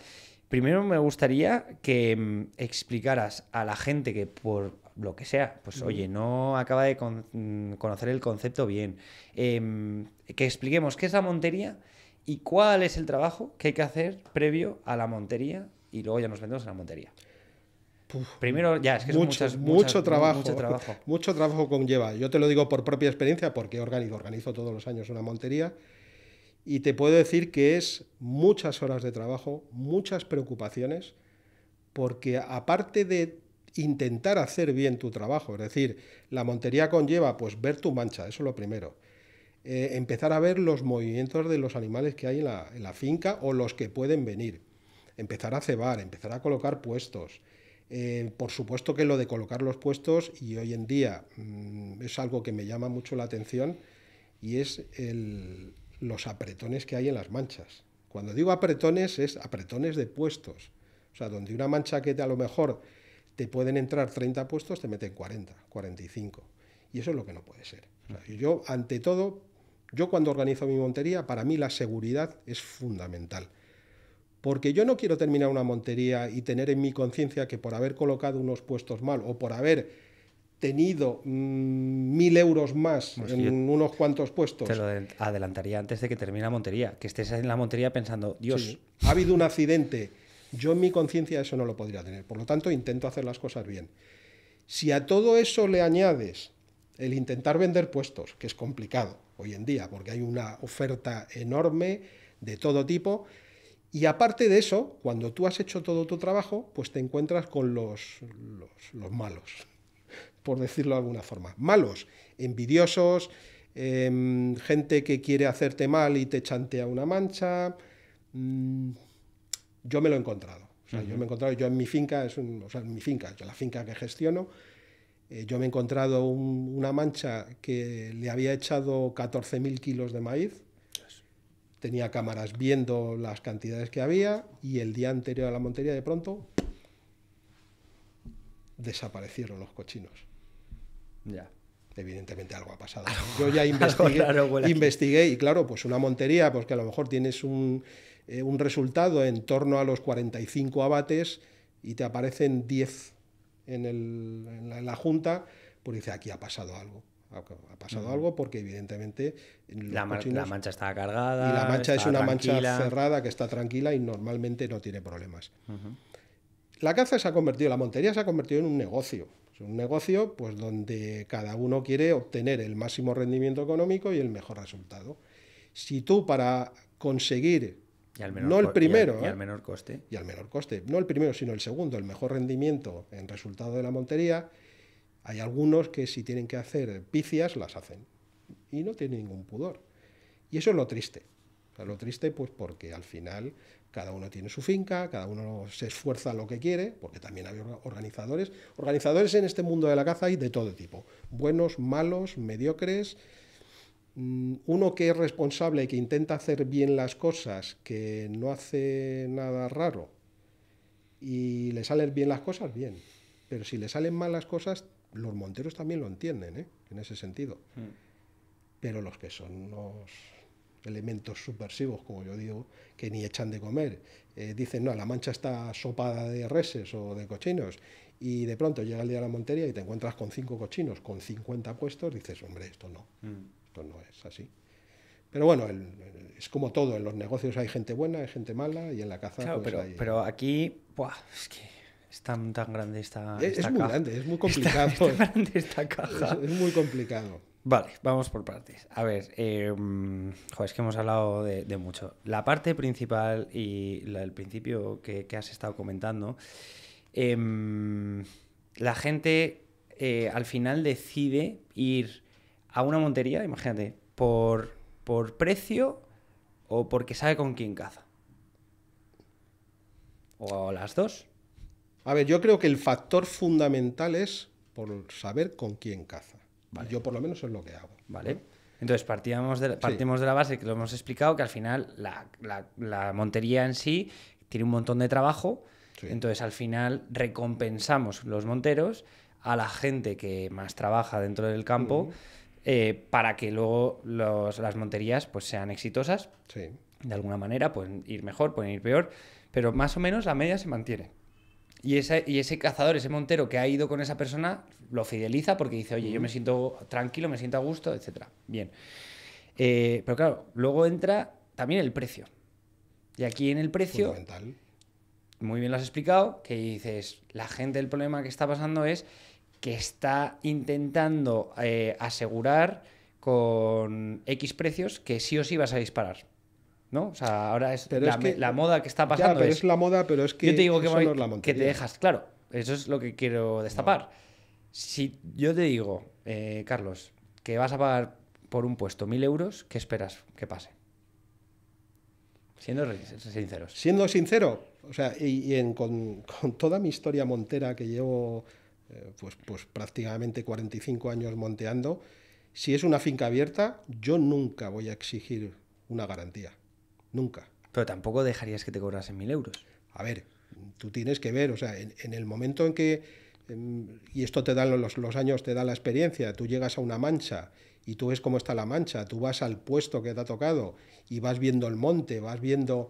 Primero me gustaría que mm, explicaras a la gente que por lo que sea, pues oye, no acaba de mm, conocer el concepto bien, em, que expliquemos qué es la montería y cuál es el trabajo que hay que hacer previo a la montería y luego ya nos vendemos en la montería. Primero, ya, es que es mucho, trabajo, mucho trabajo. conlleva. Yo te lo digo por propia experiencia, porque organizo todos los años una montería y te puedo decir que es muchas horas de trabajo, muchas preocupaciones, porque aparte de intentar hacer bien tu trabajo, es decir, la montería conlleva pues ver tu mancha, eso es lo primero. Eh, empezar a ver los movimientos de los animales que hay en la, finca o los que pueden venir. Empezar a cebar, empezar a colocar puestos. Eh, por supuesto que lo de colocar los puestos, y hoy en día mm, es algo que me llama mucho la atención, y es el, los apretones que hay en las manchas. Cuando digo apretones es apretones de puestos. O sea, donde una mancha que a lo mejor te pueden entrar 30 puestos, te meten 40, 45. Y eso es lo que no puede ser. yo, ante todo, yo cuando organizo mi montería, para mí la seguridad es fundamental. Porque yo no quiero terminar una montería y tener en mi conciencia que por haber colocado unos puestos mal o por haber tenido mm, mil euros más pues en unos cuantos puestos. Te lo adelantaría antes de que termine la montería, que estés en la montería pensando, Dios. ha habido un accidente. Yo en mi conciencia eso no lo podría tener. Por lo tanto, intento hacer las cosas bien. Si a todo eso le añades el intentar vender puestos, que es complicado hoy en día, porque hay una oferta enorme de todo tipo, y aparte de eso, cuando tú has hecho todo tu trabajo, pues te encuentras con los, los malos por decirlo de alguna forma. Malos, envidiosos, em, gente que quiere hacerte mal y te chantea una mancha. Mm, yo me lo he encontrado. Yo me he encontrado, yo en mi finca, es mi finca, yo la finca que gestiono, eh, yo me he encontrado una mancha que le había echado 14.000 kilos de maíz. Tenía cámaras viendo las cantidades que había y el día anterior a la montería de pronto desaparecieron los cochinos. Evidentemente algo ha pasado. Yo ya investigué, y claro, pues una montería, porque pues a lo mejor tienes eh, un, resultado en torno a los 45 abates y te aparecen 10 en, la, junta, pues dice, aquí ha pasado algo ha pasado algo porque evidentemente la, la, mancha está cargada y la mancha es una mancha cerrada que está tranquila y normalmente no tiene problemas la caza se ha convertido la montería se ha convertido en un negocio es un negocio pues, donde cada uno quiere obtener el máximo rendimiento económico y el mejor resultado. Si tú para conseguir al no el primero. Y al, ¿eh? menor coste. Y al menor coste. No el primero, sino el segundo, el mejor rendimiento en resultado de la montería. Hay algunos que si tienen que hacer picias, las hacen. Y no tienen ningún pudor. Y eso es lo triste. lo triste, pues porque al final cada uno tiene su finca, cada uno se esfuerza lo que quiere, porque también hay organizadores. Organizadores en este mundo de la caza hay de todo tipo, buenos, malos, mediocres. Mm, uno que es responsable, y que intenta hacer bien las cosas, que no hace nada raro y le salen bien las cosas, bien. Pero si le salen mal las cosas, los monteros también lo entienden, ¿eh? en ese sentido. Hmm. Pero los que son los, elementos subversivos, como yo digo, que ni echan de comer. Eh, dicen, no, la mancha está sopada de reses o de cochinos, y de pronto llega el día de la montería y te encuentras con cinco cochinos, con 50 puestos, dices, hombre, esto no, mm. esto no es así. Pero bueno, es como todo, en los negocios hay gente buena, hay gente mala, y en la caza... pues, pero, pero aquí, buah, es que es tan, grande esta, caja. Es muy grande, es muy complicado. Esta, caja. es, muy complicado. Vale, vamos por partes. A ver, em, es que hemos hablado de, mucho. La parte principal y el principio que, has estado comentando, em, la gente eh, al final decide ir a una montería, imagínate, por, por precio o porque sabe con quién caza. O las dos. A ver, yo creo que el factor fundamental es por saber con quién caza. Yo por lo menos es lo que hago. Vale. Entonces, partíamos partimos de la base que lo hemos explicado, que al final la, montería en sí tiene un montón de trabajo, entonces al final recompensamos los monteros a la gente que más trabaja dentro del campo eh, para que luego los, las monterías pues, sean exitosas. De alguna manera pueden ir mejor, pueden ir peor, pero más o menos la media se mantiene. Y ese, y ese cazador, ese montero que ha ido con esa persona, lo fideliza porque dice, oye, yo me siento tranquilo, me siento a gusto, etc. Bien. Eh, pero claro, luego entra también el precio. Y aquí en el precio... Muy bien lo has explicado, que dices, la gente, el problema que está pasando es que está intentando eh, asegurar con X precios que sí o sí vas a disparar. ¿no? O sea, ahora es, la, moda que está pasando. pero es, la moda, pero es que. Yo te digo que, que te dejas, claro. Eso es lo que quiero destapar. Si yo te digo, eh, Carlos, que vas a pagar por un puesto mil euros, ¿qué esperas que pase? Siendo sinceros. Siendo sincero, o sea, y, con, toda mi historia montera que llevo eh, pues, pues prácticamente 45 años monteando, si es una finca abierta, yo nunca voy a exigir una garantía. Nunca. Pero tampoco dejarías que te cobrasen mil euros. A ver, tú tienes que ver, o sea, en, el momento en que, em, y esto te dan los, los, años, te da la experiencia, tú llegas a una mancha y tú ves cómo está la mancha, tú vas al puesto que te ha tocado y vas viendo el monte, vas viendo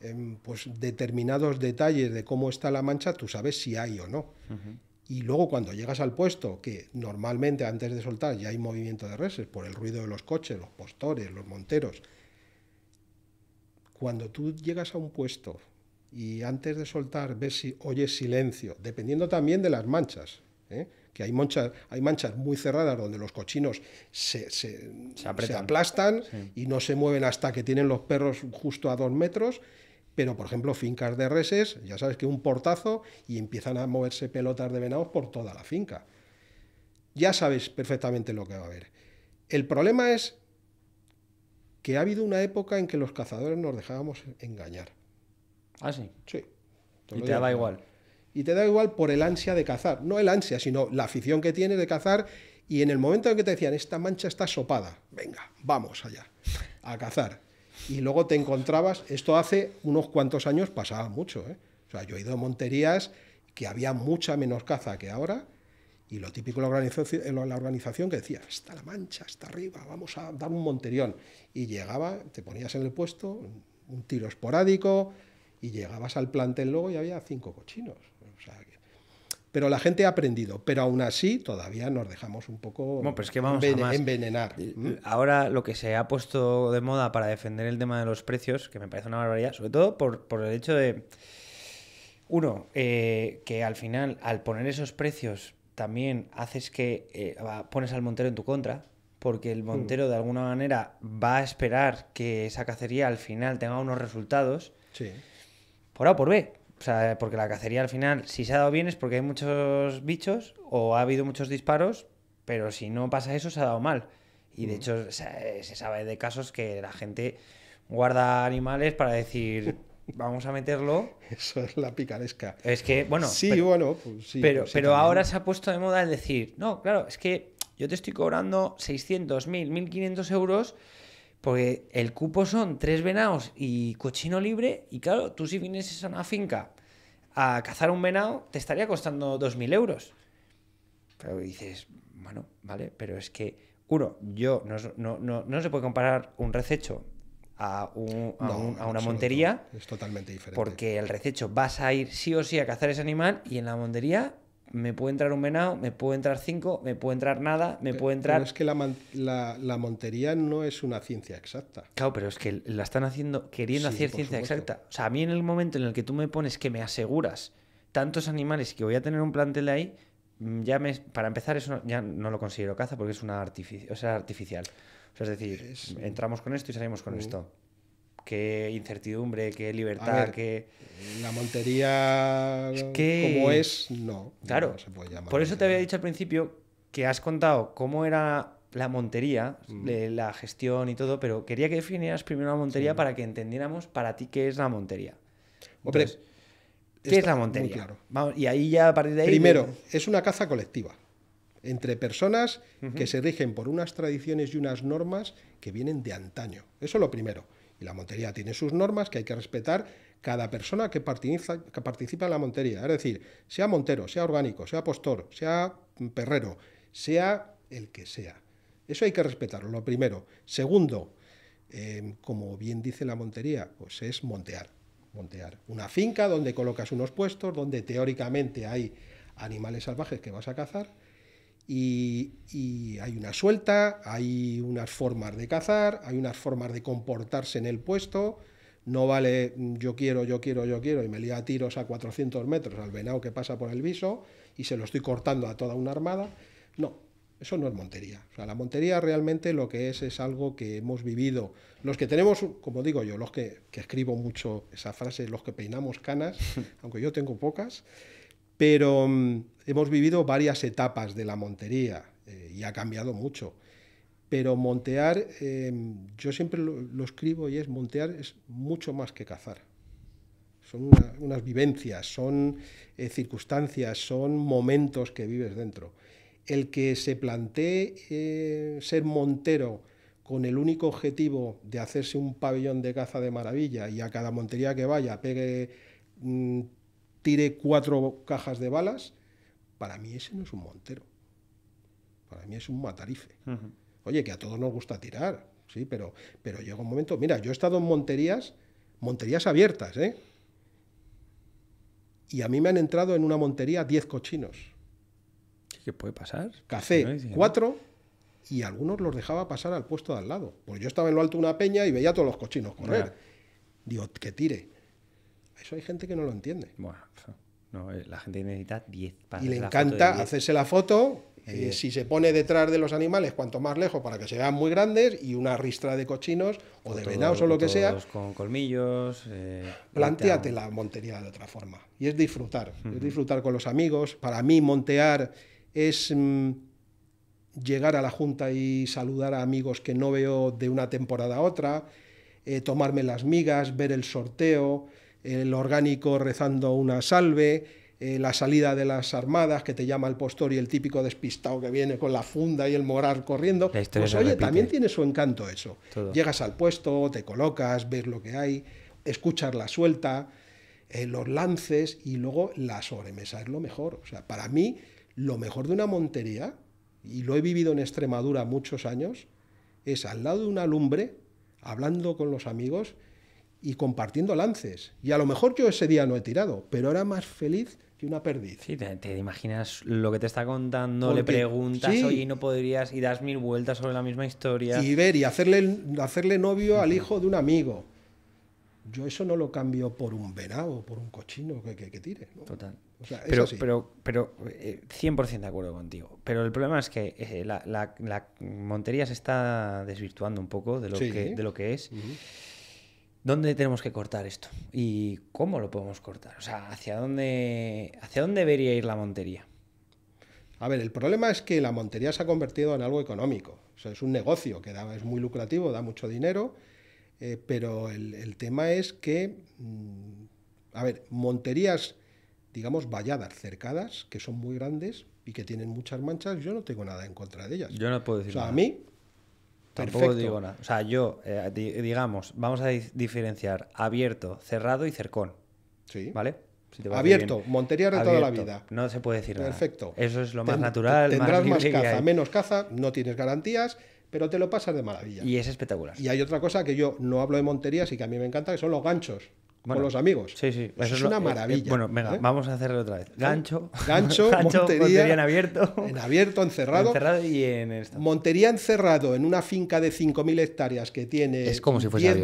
em, pues determinados detalles de cómo está la mancha, tú sabes si hay o no. Y luego cuando llegas al puesto, que normalmente antes de soltar ya hay movimiento de reses por el ruido de los coches, los postores, los monteros, cuando tú llegas a un puesto y antes de soltar ves si oyes silencio, dependiendo también de las manchas, ¿eh? que hay manchas, muy cerradas donde los cochinos se, aplastan y no se mueven hasta que tienen los perros justo a dos metros. Pero, por ejemplo, fincas de reses, ya sabes que un portazo y empiezan a moverse pelotas de venados por toda la finca. Ya sabes perfectamente lo que va a haber. El problema es que ha habido una época en que los cazadores nos dejábamos engañar. Ah, sí. Sí. y te daba da igual. Y te da igual por el ansia de cazar. No el ansia, sino la afición que tienes de cazar. Y en el momento en que te decían, esta mancha está sopada, venga, vamos allá, a cazar. Y luego te encontrabas, esto hace unos cuantos años pasaba mucho. ¿eh? O sea, yo he ido a monterías que había mucha menos caza que ahora y lo típico en eh, la organización, que decía, Está la mancha, está arriba, vamos a dar un monterión. Y llegaba, te ponías en el puesto, un tiro esporádico, y llegabas al plantel luego y había cinco cochinos. Pero la gente ha aprendido, pero aún así todavía nos dejamos un poco envenenar. Eh, ahora lo que se ha puesto de moda para defender el tema de los precios, que me parece una barbaridad, sobre todo por, el hecho de, uno, eh, que al final, al poner esos precios también haces que eh, pones al montero en tu contra, porque el mm. montero de alguna manera va a esperar que esa cacería al final tenga unos resultados. Sí. Por A o por B. O sea, porque la cacería al final, si se ha dado bien es porque hay muchos bichos o ha habido muchos disparos, pero si no pasa eso, se ha dado mal. Y de mm. hecho, se sabe de casos que la gente guarda animales para decir, vamos a meterlo. Eso es la picaresca. Es que, bueno. Sí, pero, bueno, pues sí. Pero, ahora se ha puesto de moda el decir, no, claro, es que yo te estoy cobrando 600, 1000, 1500 euros porque el cupo son tres venados y cochino libre. Y claro, tú si vienes a una finca a cazar un venado, te estaría costando 2000 euros. Pero dices, bueno, vale, pero es que, uno, yo no, no se puede comparar un rececho a, una montería. Es totalmente diferente. Porque el rececho vas a ir sí o sí a cazar ese animal y en la montería me puede entrar un venado, me puede entrar cinco, me puede entrar nada, me puede entrar. Pero es que la, montería no es una ciencia exacta. Claro, pero es que la están haciendo, queriendo hacer ciencia exacta. O sea, a mí en el momento en el que tú me pones que me aseguras tantos animales que voy a tener un plantel de ahí, mm, ya me, para empezar, eso ya no lo considero caza porque es una artificio, sea, artificial es decir, entramos con esto y salimos con uh. esto. Qué incertidumbre, qué libertad, qué. La montería como es, no. Claro. por eso te había dicho al principio que has contado cómo era la montería, mm. la gestión y todo, pero quería que definieras primero la montería para que entendiéramos para ti qué es la montería. ¿qué es la montería? Vamos, y ahí ya a partir de ahí. Primero, es una caza colectiva entre personas que se rigen por unas tradiciones y unas normas que vienen de antaño. Eso es lo primero. Y la montería tiene sus normas que hay que respetar cada persona que participa, en la montería. Es decir, sea montero, sea orgánico, sea postor, sea perrero, sea el que sea. Eso hay que respetarlo, lo primero. Segundo, em, como bien dice la montería, pues es montear. Montear. Una finca donde colocas unos puestos, donde teóricamente hay animales salvajes que vas a cazar y, hay una suelta, hay unas formas de cazar, hay unas formas de comportarse en el puesto. No vale mm, yo quiero, yo quiero, yo quiero y me lía tiros a 400 metros al venado que pasa por el viso y se lo estoy cortando a toda una armada. No, eso no es montería. O sea, la montería realmente lo que es es algo que hemos vivido. Los que tenemos, como digo yo, los que, que escribo mucho esa frase, los que peinamos canas, aunque yo tengo pocas, pero mm, hemos vivido varias etapas de la montería eh, y ha cambiado mucho. Pero montear, em, yo siempre lo, escribo y es montear es mucho más que cazar. Son unas vivencias, son eh, circunstancias, son momentos que vives dentro. El que se plantee eh, ser montero con el único objetivo de hacerse un pabellón de caza de maravilla y a cada montería que vaya pegue mm, Tire cuatro cajas de balas, para mí ese no es un montero. Para mí es un matarife. Oye, que a todos nos gusta tirar, sí, pero, pero llega un momento. Mira, yo he estado en monterías, monterías abiertas, ¿eh? Y a mí me han entrado en una montería diez cochinos. ¿Qué puede pasar? Café, cuatro, y algunos los dejaba pasar al puesto de al lado. Pues yo estaba en lo alto de una peña y veía a todos los cochinos correr. Digo, que tire. Eso hay gente que no lo entiende. Bueno, eh, la gente necesita 10 para Y le encanta hacerse la foto. Eh, si se pone detrás de los animales, cuanto más lejos, para que se vean muy grandes, y una ristra de cochinos o, de venados o lo que sea. Con colmillos. Eh, planteate la montería de otra forma. Y es disfrutar. Es disfrutar con los amigos. Para mí, montear es mm, llegar a la junta y saludar a amigos que no veo de una temporada a otra. tomarme las migas, ver el sorteo el orgánico rezando una salve, eh, la salida de las armadas, que te llama el postor y el típico despistado que viene con la funda y el morar corriendo. Pues oye, también tiene su encanto eso. Llegas al puesto, te colocas, ves lo que hay, escuchas la suelta, eh, los lances y luego la sobremesa es lo mejor. O sea, para mí, lo mejor de una montería, y lo he vivido en Extremadura muchos años, es al lado de una lumbre, hablando con los amigos, y compartiendo lances. Y a lo mejor yo ese día no he tirado, pero era más feliz que una perdiz. Sí, te, imaginas lo que te está contando, le preguntas, y no podrías, y das mil vueltas sobre la misma historia. Y ver, y hacerle, hacerle novio al hijo de un amigo. Yo eso no lo cambio por un venado, por un cochino que, que, tire. Total. pero, pero, eh, pero, 100% de acuerdo contigo. Pero el problema es que eh, la, montería se está desvirtuando un poco de lo, que, de lo que es. ¿Dónde tenemos que cortar esto? ¿Y cómo lo podemos cortar? O sea, ¿hacia dónde, hacia dónde debería ir la montería? A ver, el problema es que la montería se ha convertido en algo económico. O sea, es un negocio que es muy lucrativo, da mucho dinero, eh, pero el, tema es que, mm, a ver, monterías, digamos, valladas, cercadas, que son muy grandes y que tienen muchas manchas, yo no tengo nada en contra de ellas. Yo no puedo decir nada. a mí Tampoco digo nada. O sea, yo, eh, digamos, vamos a diferenciar abierto, cerrado y cercón. Sí. ¿Vale? abierto, montería de toda la vida. No se puede decir nada. Perfecto. Eso es lo más natural. Tendrás caza, menos caza, no tienes garantías, pero te lo pasas de maravilla. Y es espectacular. Y hay otra cosa que yo no hablo de monterías y que a mí me encanta, que son los ganchos con los amigos. Sí, sí. es una eh, eh, maravilla. bueno, venga, ¿eh? vamos a hacerlo otra vez. Gancho, gancho, gancho montería, en abierto. En abierto, encerrado. encerrado y en esta. Montería encerrado en una finca de 5.000 hectáreas que tiene 10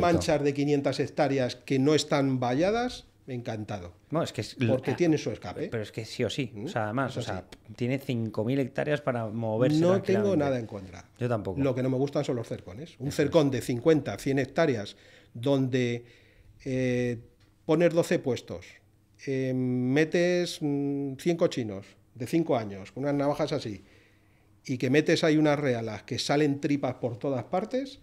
manchas de 500 hectáreas que no están valladas. Encantado. No, es que Porque ah, tiene su escape. Pero es que sí o sí. O mm, sea, además, o sea, tiene 5.000 hectáreas para moverse. No tengo nada en contra. Yo tampoco. Lo que no me gustan son los cercones. Un cercón de 50, 100 hectáreas donde poner 12 puestos, em, metes 5 mm, chinos de 5 años, con unas navajas así, y que metes ahí unas realas que salen tripas por todas partes,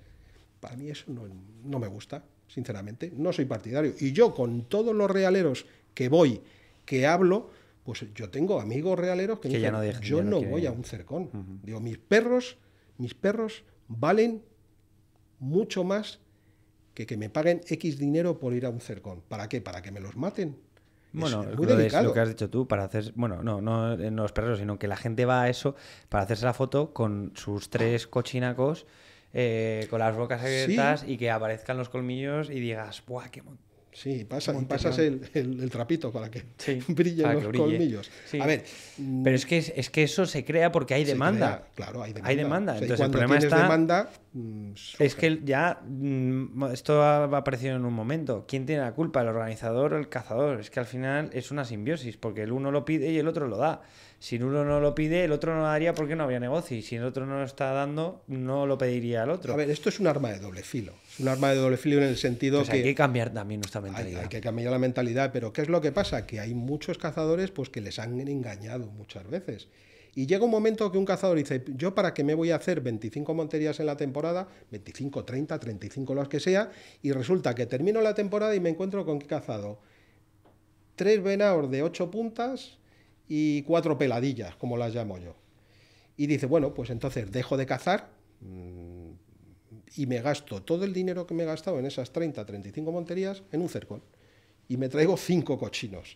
para mí eso no, me gusta, sinceramente, no soy partidario. Y yo con todos los realeros que voy, que hablo, pues yo tengo amigos realeros que, dicen, no yo no, voy a un cercón. Digo, mis perros, mis perros valen mucho más que, que me paguen X dinero por ir a un cercón. ¿Para qué? ¿Para que me los maten? Bueno, es lo, que has dicho tú, para hacer, bueno, no, no, los eh, perros, sino que la gente va a eso para hacerse la foto con sus tres cochinacos, eh, con las bocas abiertas y que aparezcan los colmillos y digas, ¡buah, qué montón! Sí, pasas, el, el, trapito para que brillen los colmillos. Mm, Pero es que, es que eso se crea porque hay demanda. claro, hay demanda. Hay demanda. Entonces, el problema mm, Es que ya. Mm, esto ha aparecido en un momento. ¿Quién tiene la culpa? ¿El organizador o el cazador? Es que al final es una simbiosis porque el uno lo pide y el otro lo da si uno no lo pide, el otro no lo daría porque no había negocio. Y si el otro no lo está dando, no lo pediría al otro. A ver, esto es un arma de doble filo. Es un arma de doble filo en el sentido pues que. Hay que cambiar también nuestra mentalidad. Hay, que cambiar la mentalidad, pero ¿qué es lo que pasa? Que hay muchos cazadores pues, que les han engañado muchas veces. Y llega un momento que un cazador dice, yo para qué me voy a hacer 25 monterías en la temporada, 25, 30, 35, las que sea, y resulta que termino la temporada y me encuentro con que cazado tres venados de ocho puntas, y cuatro peladillas, como las llamo yo. Y dice, bueno, pues entonces dejo de cazar mm, y me gasto todo el dinero que me he gastado en esas 30, 35 monterías en un cercón. Y me traigo cinco cochinos.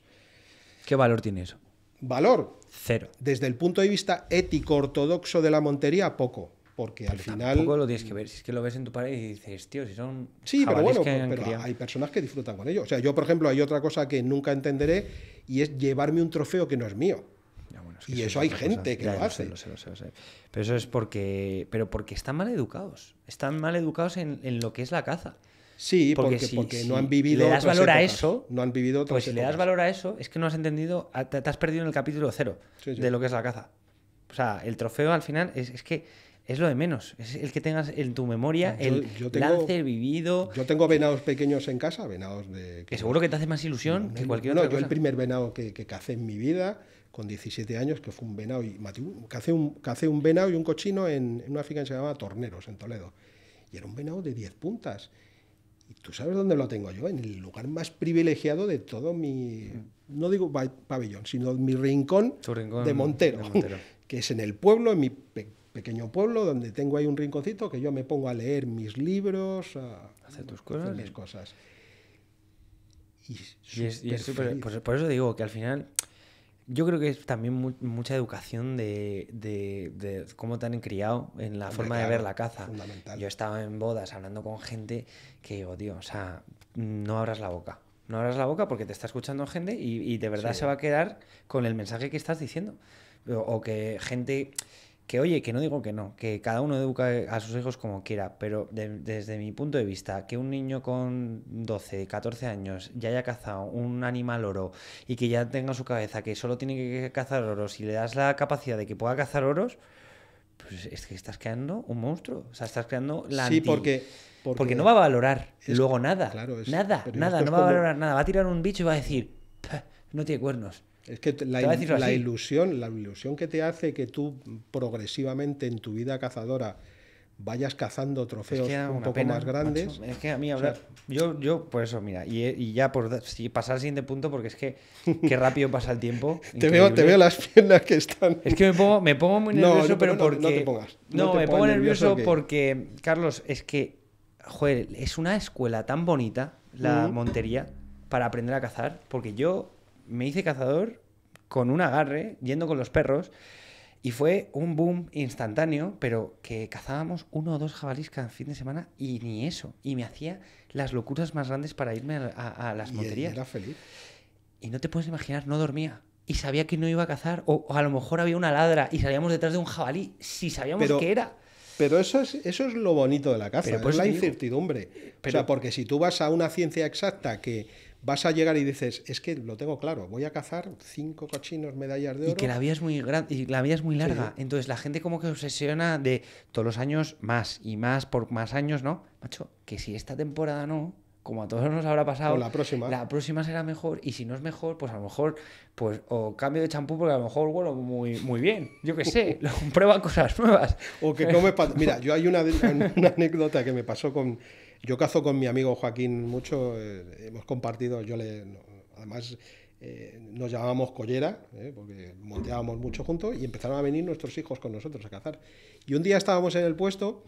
¿Qué valor tiene eso? Valor. Cero. Desde el punto de vista ético ortodoxo de la montería, poco. Porque al final. Tampoco lo tienes que ver. Si es que lo ves en tu pared y dices, tío, si son. Sí, pero bueno, hay personas que disfrutan con ello. O sea, yo, por ejemplo, hay otra cosa que nunca entenderé y es llevarme un trofeo que no es mío. y eso, hay gente que lo hace. pero eso es porque, pero porque están mal educados. Están mal educados en, lo que es la caza. Sí, porque, porque, no han vivido. Le das valor a eso. No han vivido Pues si le das valor a eso, es que no has entendido. Te, has perdido en el capítulo cero de lo que es la caza. O sea, el trofeo al final es, es que es lo de menos. Es el que tengas en tu memoria, el lance vivido. Yo tengo venados pequeños en casa, venados de. Que seguro que te hace más ilusión que cualquier no, yo el primer venado que, que cacé en mi vida, con 17 años, que fue un venado, y cacé un, un venado y un cochino en, una finca que se llamaba Torneros, en Toledo. Y era un venado de 10 puntas. ¿Y tú sabes dónde lo tengo yo? En el lugar más privilegiado de todo mi, mm. no digo pabellón, sino mi rincón, de, Montero, que es en el pueblo, en mi pequeño pueblo donde tengo ahí un rinconcito que yo me pongo a leer mis libros, a hacer tus cosas. ¿eh? mis cosas. Y, es, por, eso digo que al final yo creo que es también mucha educación de, cómo te han criado en la forma de ver la caza. Yo estaba en bodas hablando con gente que digo, tío, o sea, no abras la boca. No abras la boca porque te está escuchando gente y, de verdad se va a quedar con el mensaje que estás diciendo. o que gente que oye, que no digo que no, que cada uno educa a sus hijos como quiera, pero desde mi punto de vista, que un niño con 12, 14 años ya haya cazado un animal oro y que ya tenga su cabeza que solo tiene que cazar oros y le das la capacidad de que pueda cazar oros, pues es que estás creando un monstruo. O sea, estás creando la. Sí, porque, porque, no va a valorar luego nada. nada, nada, no va a valorar nada. Va a tirar un bicho y va a decir, no tiene cuernos. Es que la, ilusión, la ilusión que te hace que tú progresivamente en tu vida cazadora vayas cazando trofeos un poco más grandes. Es que a mí hablar. yo, yo, por eso, mira, y, eh, ya por si pasar al siguiente punto, porque es que qué rápido pasa el tiempo. te, veo, las piernas que están. Es que me pongo, pongo muy nervioso, no, te pongas. No, me pongo nervioso porque, Carlos, es que, joder, es una escuela tan bonita, la montería, para aprender a cazar, porque yo me hice cazador con un agarre, yendo con los perros, y fue un boom instantáneo, pero que cazábamos uno o dos jabalís cada fin de semana y ni eso. Y me hacía las locuras más grandes para irme a, las monterías. Y feliz. Y no te puedes imaginar, no dormía. Y sabía que no iba a cazar, o, a lo mejor había una ladra y salíamos detrás de un jabalí, si sabíamos pero... que era. Pero eso es, eso es lo bonito de la caza, la incertidumbre. Pero, porque si tú vas a una ciencia exacta que vas a llegar y dices, es que lo tengo claro, voy a cazar cinco cochinos medallas de oro. Y que la vida es muy grande y la vía es muy larga. Entonces la gente como que obsesiona de todos los años más y más por más años, ¿no? Macho, que si esta temporada no, como a todos nos habrá pasado, la próxima. será mejor y si no es mejor, pues a lo mejor, pues o cambio de champú porque a lo mejor bueno muy, muy bien, yo qué sé, prueba cosas nuevas. O que Mira, yo hay una, anécdota que me pasó con... Yo cazo con mi amigo Joaquín mucho, eh, hemos compartido, yo le... Además... Eh, nos llamábamos collera, eh, porque monteábamos mucho juntos, y empezaron a venir nuestros hijos con nosotros a cazar. Y un día estábamos en el puesto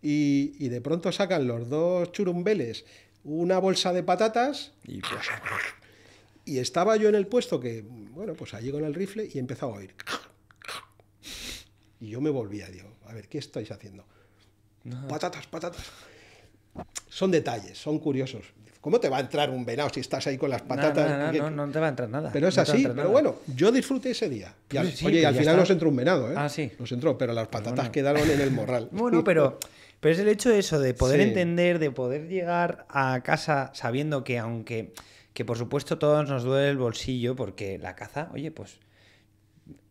y, y de pronto sacan los dos churumbeles una bolsa de patatas pues, y, estaba yo en el puesto que, bueno, pues allí con el rifle y empezaba a oír. Y yo me volvía, digo, a ver, ¿qué estáis haciendo? Patatas, patatas. Son detalles, son curiosos. ¿Cómo te va a entrar un venado si estás ahí con las patatas? No, no, no, no te va a entrar nada. Pero es así, pero bueno, yo disfruté ese día. Y al, final nos entró un venado, ¿eh? Ah, sí. Nos entró, pero las pues patatas quedaron en el morral. bueno, pero pero es el hecho de eso, de poder entender, de poder llegar a casa sabiendo que aunque, que por supuesto todos nos duele el bolsillo, porque la caza, oye, pues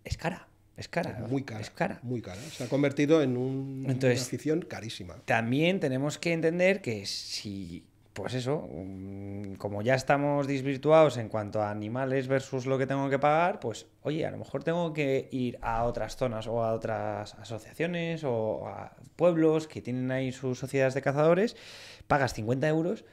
es cara. Es cara. Muy cara. Es cara. Muy cara. Se ha convertido en una afición carísima. También tenemos que entender que si pues eso, mm, como ya estamos desvirtuados en cuanto a animales versus lo que tengo que pagar, pues oye, a lo mejor tengo que ir a otras zonas o a otras asociaciones o a pueblos que tienen ahí sus sociedades de cazadores, pagas 50 euros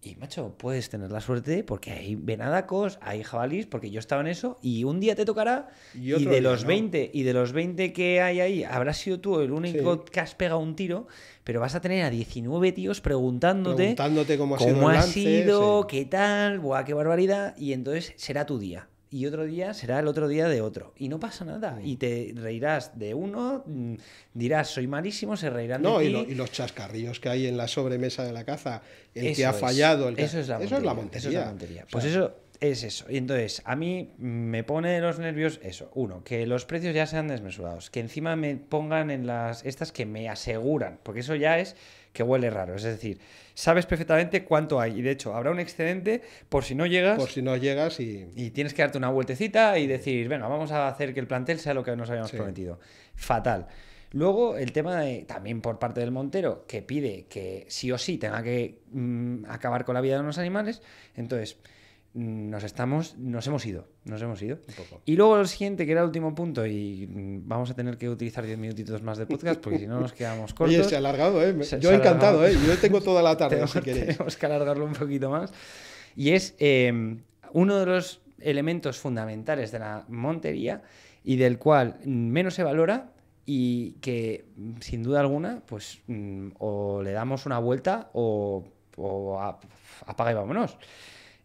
y macho, puedes tener la suerte porque hay venadacos, hay jabalís, porque yo estaba en eso, y un día te tocará, y, de los 20, y de los 20 que hay ahí, habrás sido tú el único que has pegado un tiro, pero vas a tener a 19 tíos preguntándote, cómo ha sido, qué tal, qué barbaridad, y entonces será tu día y otro día será el otro día de otro. Y no pasa nada. Mm. Y te reirás de uno, mm, dirás, soy malísimo, se reirán de ti. No, y los chascarrillos que hay en la sobremesa de la caza, el que ha fallado. El que... Eso, es la, eso es la montería. Eso es la montería. Pues eso es eso. Y entonces, a mí me pone de los nervios eso. Uno, que los precios ya sean desmesurados. Que encima me pongan en las estas que me aseguran. Porque eso ya es que huele raro. Es decir, sabes perfectamente cuánto hay. Y de hecho, habrá un excedente por si no llegas. Por si no llegas y. tienes que darte una vueltecita y decir, bueno, vamos a hacer que el plantel sea lo que nos habíamos prometido. Fatal. Luego, el tema de, también por parte del Montero, que pide que sí o sí tenga que mm, acabar con la vida de unos animales. Entonces nos estamos, nos hemos ido, nos hemos ido. Y luego lo siguiente, que era el último punto, y mm, vamos a tener que utilizar 10 minutitos más de podcast, porque si no nos quedamos cortos. y se alargado, ¿eh? yo he encantado, ¿eh? Yo tengo toda la tarde, tenemos, si Tenemos que alargarlo un poquito más. Y es em, uno de los elementos fundamentales de la montería y del cual menos se valora y que, mm, sin duda alguna, pues mm, o le damos una vuelta o, o apaga y vámonos.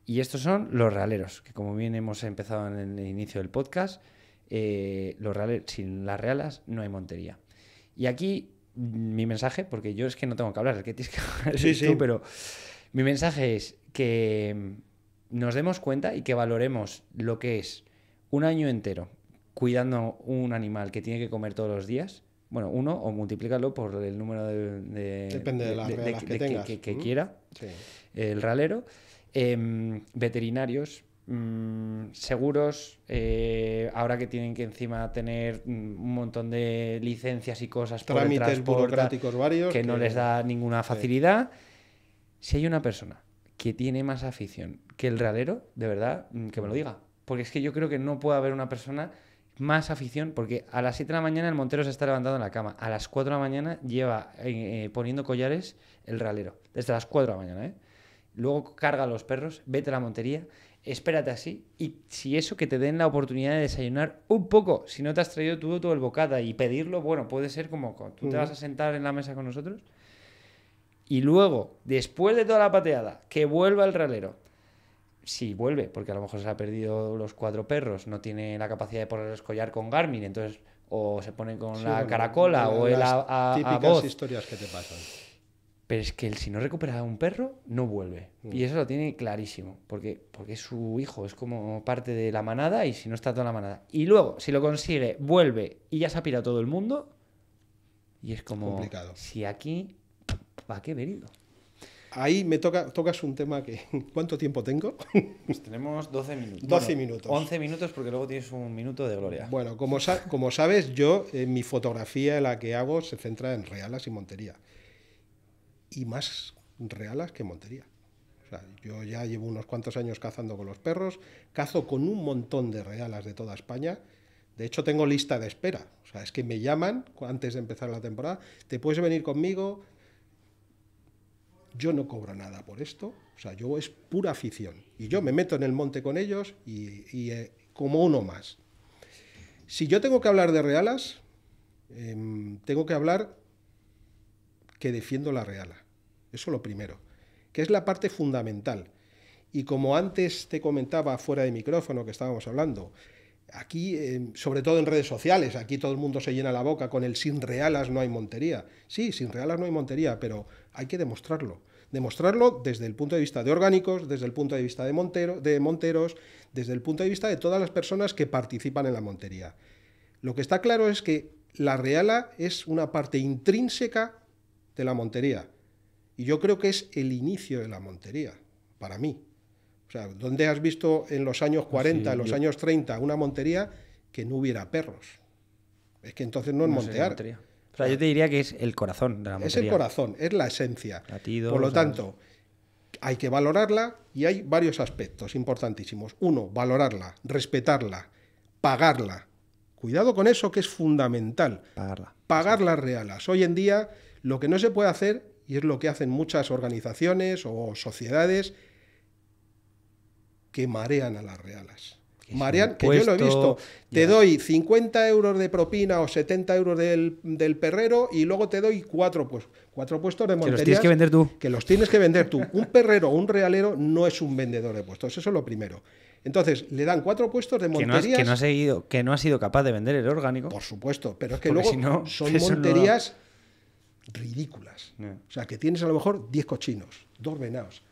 Y estos son los realeros, que como bien hemos empezado en el inicio del podcast, eh, los sin las realas no hay montería. Y aquí mm, mi mensaje, porque yo es que no tengo que hablar, que tienes que hablar pero mi mensaje es que mm, nos demos cuenta y que valoremos lo que es un año entero cuidando un animal que tiene que comer todos los días, bueno, uno, o multiplícalo por el número de... Depende de, que, quiera el ralero. Em, veterinarios, mm, seguros, eh, ahora que tienen que encima tener mm, un montón de licencias y cosas trámites burocráticos varios que, no les da ninguna facilidad. Si hay una persona que tiene más afición que el realero, de verdad, mm, que me lo diga. Porque es que yo creo que no puede haber una persona más afición, porque a las 7 de la mañana el montero se está levantando en la cama, a las 4 de la mañana lleva eh, eh, poniendo collares el realero, desde las 4 de la mañana, ¿eh? luego carga a los perros, vete a la montería, espérate así y si eso que te den la oportunidad de desayunar un poco, si no te has traído tú todo el bocata y pedirlo, bueno, puede ser como tú te vas a sentar en la mesa con nosotros y luego, después de toda la pateada, que vuelva el ralero. Si vuelve, porque a lo mejor se ha perdido los cuatro perros, no tiene la capacidad de el collar con Garmin, entonces o se pone con la caracola eh, o el a, típicas historias que te pasan. Pero es que si no recupera a un perro, no vuelve. Y mm. eso lo tiene clarísimo, porque, porque es su hijo, es como parte de la manada y si no está toda la manada. Y luego, si lo consigue, vuelve y ya se ha pirado todo el mundo. Y es como, Complicado. si aquí, va qué venido? Ahí me toca, tocas un tema que... ¿Cuánto tiempo tengo? Pues tenemos 12 minutos. 12 minutos. 11 minutos porque luego tienes un minuto de gloria. Bueno, como, como sabes, yo, eh, mi fotografía, la que hago, se centra en realas y montería y más realas que Montería. O sea, yo ya llevo unos cuantos años cazando con los perros, cazo con un montón de realas de toda España. De hecho, tengo lista de espera. O sea, es que me llaman antes de empezar la temporada, te puedes venir conmigo. Yo no cobro nada por esto. O sea, yo es pura afición. Y yo me meto en el monte con ellos y, eh, como uno más. Si yo tengo que hablar de realas, em, tengo que hablar que defiendo la reala. Eso lo primero, que es la parte fundamental. Y como antes te comentaba fuera de micrófono que estábamos hablando, aquí, em, sobre todo en redes sociales, aquí todo el mundo se llena la boca con el sin realas no hay montería. Sí, sin realas no hay montería, pero hay que demostrarlo. Demostrarlo desde el punto de vista de orgánicos, desde el punto de vista de, montero, de monteros, desde el punto de vista de todas las personas que participan en la montería. Lo que está claro es que la reala es una parte intrínseca de la montería. Y yo creo que es el inicio de la montería, para mí. O sea, ¿dónde has visto en los años 40, ah, en los años 30, una montería que no hubiera perros? Es que entonces no, es montear. O sea, yo te diría que es el corazón de la montería. Es el corazón, es la esencia. Por lo tanto, hay que valorarla y hay varios aspectos importantísimos. Uno, valorarla, respetarla, pagarla. Cuidado con eso que es fundamental. Pagarla. Pagar las realas. Hoy en día lo que no se puede hacer y es lo que hacen muchas organizaciones o sociedades que marean a las realas. marean, que yo lo he visto. Te doy 50 euros de propina o 70 euros del, perrero y luego te doy cuatro, pues, cuatro puestos de monterías. Que los tienes que vender tú. Que los tienes que vender tú. un perrero o un realero no es un vendedor de puestos, eso es lo primero. Entonces, le dan cuatro puestos de monterías. Que no, que no ha sido capaz de vender el orgánico. Por supuesto, pero es que luego no, son monterías ridículas. O sea, que tienes a lo mejor 10 cochinos, dos venados.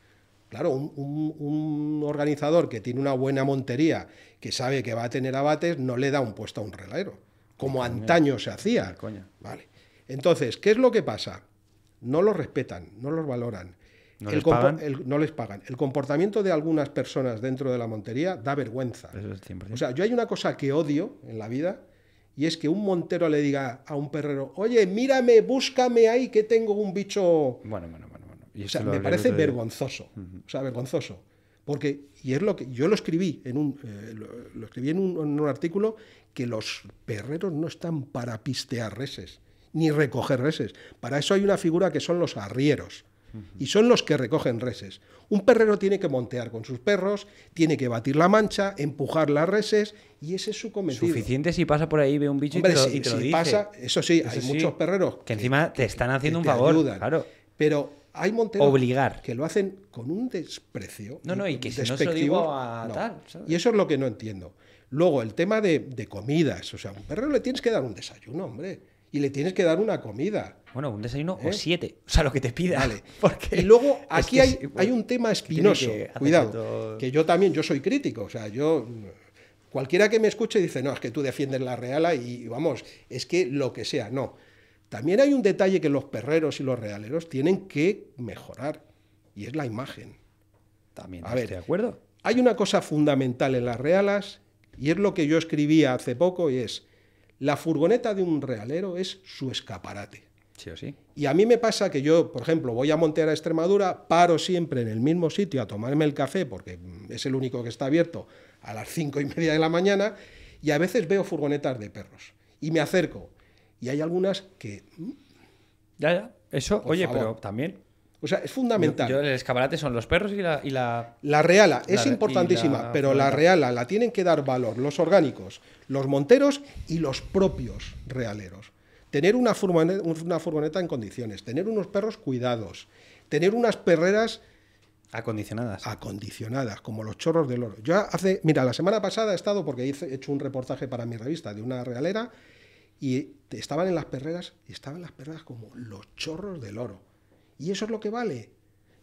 Claro, un, organizador que tiene una buena montería, que sabe que va a tener abates, no le da un puesto a un relero, como antaño se hacía. Vale. Entonces, ¿qué es lo que pasa? No los respetan, no los valoran. ¿No, les pagan? El, comportamiento de algunas personas dentro de la montería da vergüenza. O sea, yo hay una cosa que odio en la vida, y es que un montero le diga a un perrero, oye, mírame, búscame ahí que tengo un bicho... Bueno, bueno, bueno. bueno. o sea, me parece vergonzoso, o sea, vergonzoso. Porque, y es lo que yo lo escribí en un, eh, escribí en un, artículo, que los perreros no están para pistear reses, ni recoger reses. Para eso hay una figura que son los arrieros y son los que recogen reses. Un perrero tiene que montear con sus perros, tiene que batir la mancha, empujar las reses y ese es su cometido. Suficiente si pasa por ahí, ve un bicho y te lo, si, Pasa, eso sí, hay muchos perreros que, encima te están haciendo un favor, claro. Pero hay monteros Obligar. que lo hacen con un desprecio. No, y a tal. Y eso es lo que no entiendo. Luego, el tema de, de comidas. O sea, a un perrero le tienes que dar un desayuno, hombre y le tienes que dar una comida. Bueno, un desayuno o ¿Eh? siete, o sea, lo que te pida. Vale. Porque y luego aquí hay, hay, un tema espinoso, cuidado, que yo también, yo soy crítico, o sea, yo... Cualquiera que me escuche dice, no, es que tú defiendes la reala y vamos, es que lo que sea, no. También hay un detalle que los perreros y los realeros tienen que mejorar, y es la imagen. También, a ver, de acuerdo. Hay una cosa fundamental en las realas, y es lo que yo escribía hace poco, y es, la furgoneta de un realero es su escaparate. Sí o sí. Y a mí me pasa que yo, por ejemplo, voy a Montear a Extremadura, paro siempre en el mismo sitio a tomarme el café, porque es el único que está abierto a las cinco y media de la mañana, y a veces veo furgonetas de perros. Y me acerco. Y hay algunas que. Mm, ya, ya. Eso, oye, pero también o sea, es fundamental. Yo, el escaparate son los perros y la... Y la... la... reala es importantísima, pero la reala la tienen que dar valor los orgánicos, los monteros y los propios realeros. Tener una furgoneta, una furgoneta en condiciones, tener unos perros cuidados, tener unas perreras... Acondicionadas. Acondicionadas, como los chorros del oro. Yo hace, mira, la semana pasada he estado, porque he hecho un reportaje para mi revista de una realera, y estaban en las perreras, estaban las perreras como los chorros del oro. Y eso es lo que vale.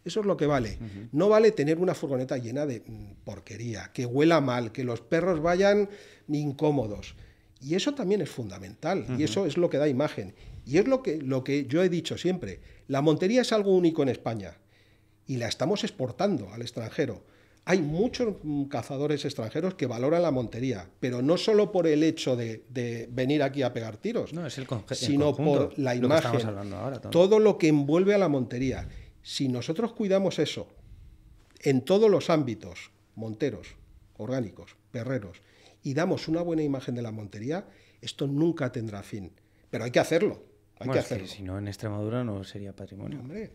Eso es lo que vale. No vale tener una furgoneta llena de mm, porquería, que huela mal, que los perros vayan incómodos. Y eso también es fundamental. Y eso es lo que da imagen. Y es lo que, lo que yo he dicho siempre. La montería es algo único en España. Y la estamos exportando al extranjero hay muchos mm, cazadores extranjeros que valoran la montería, pero no solo por el hecho de, venir aquí a pegar tiros, sino por la imagen, todo. lo que envuelve a la montería. Si nosotros cuidamos eso en todos los ámbitos, monteros, orgánicos, perreros, y damos una buena imagen de la montería, esto nunca tendrá fin. Pero hay que hacerlo. Hay que hacerlo. si no, en Extremadura no sería patrimonio. No, hombre.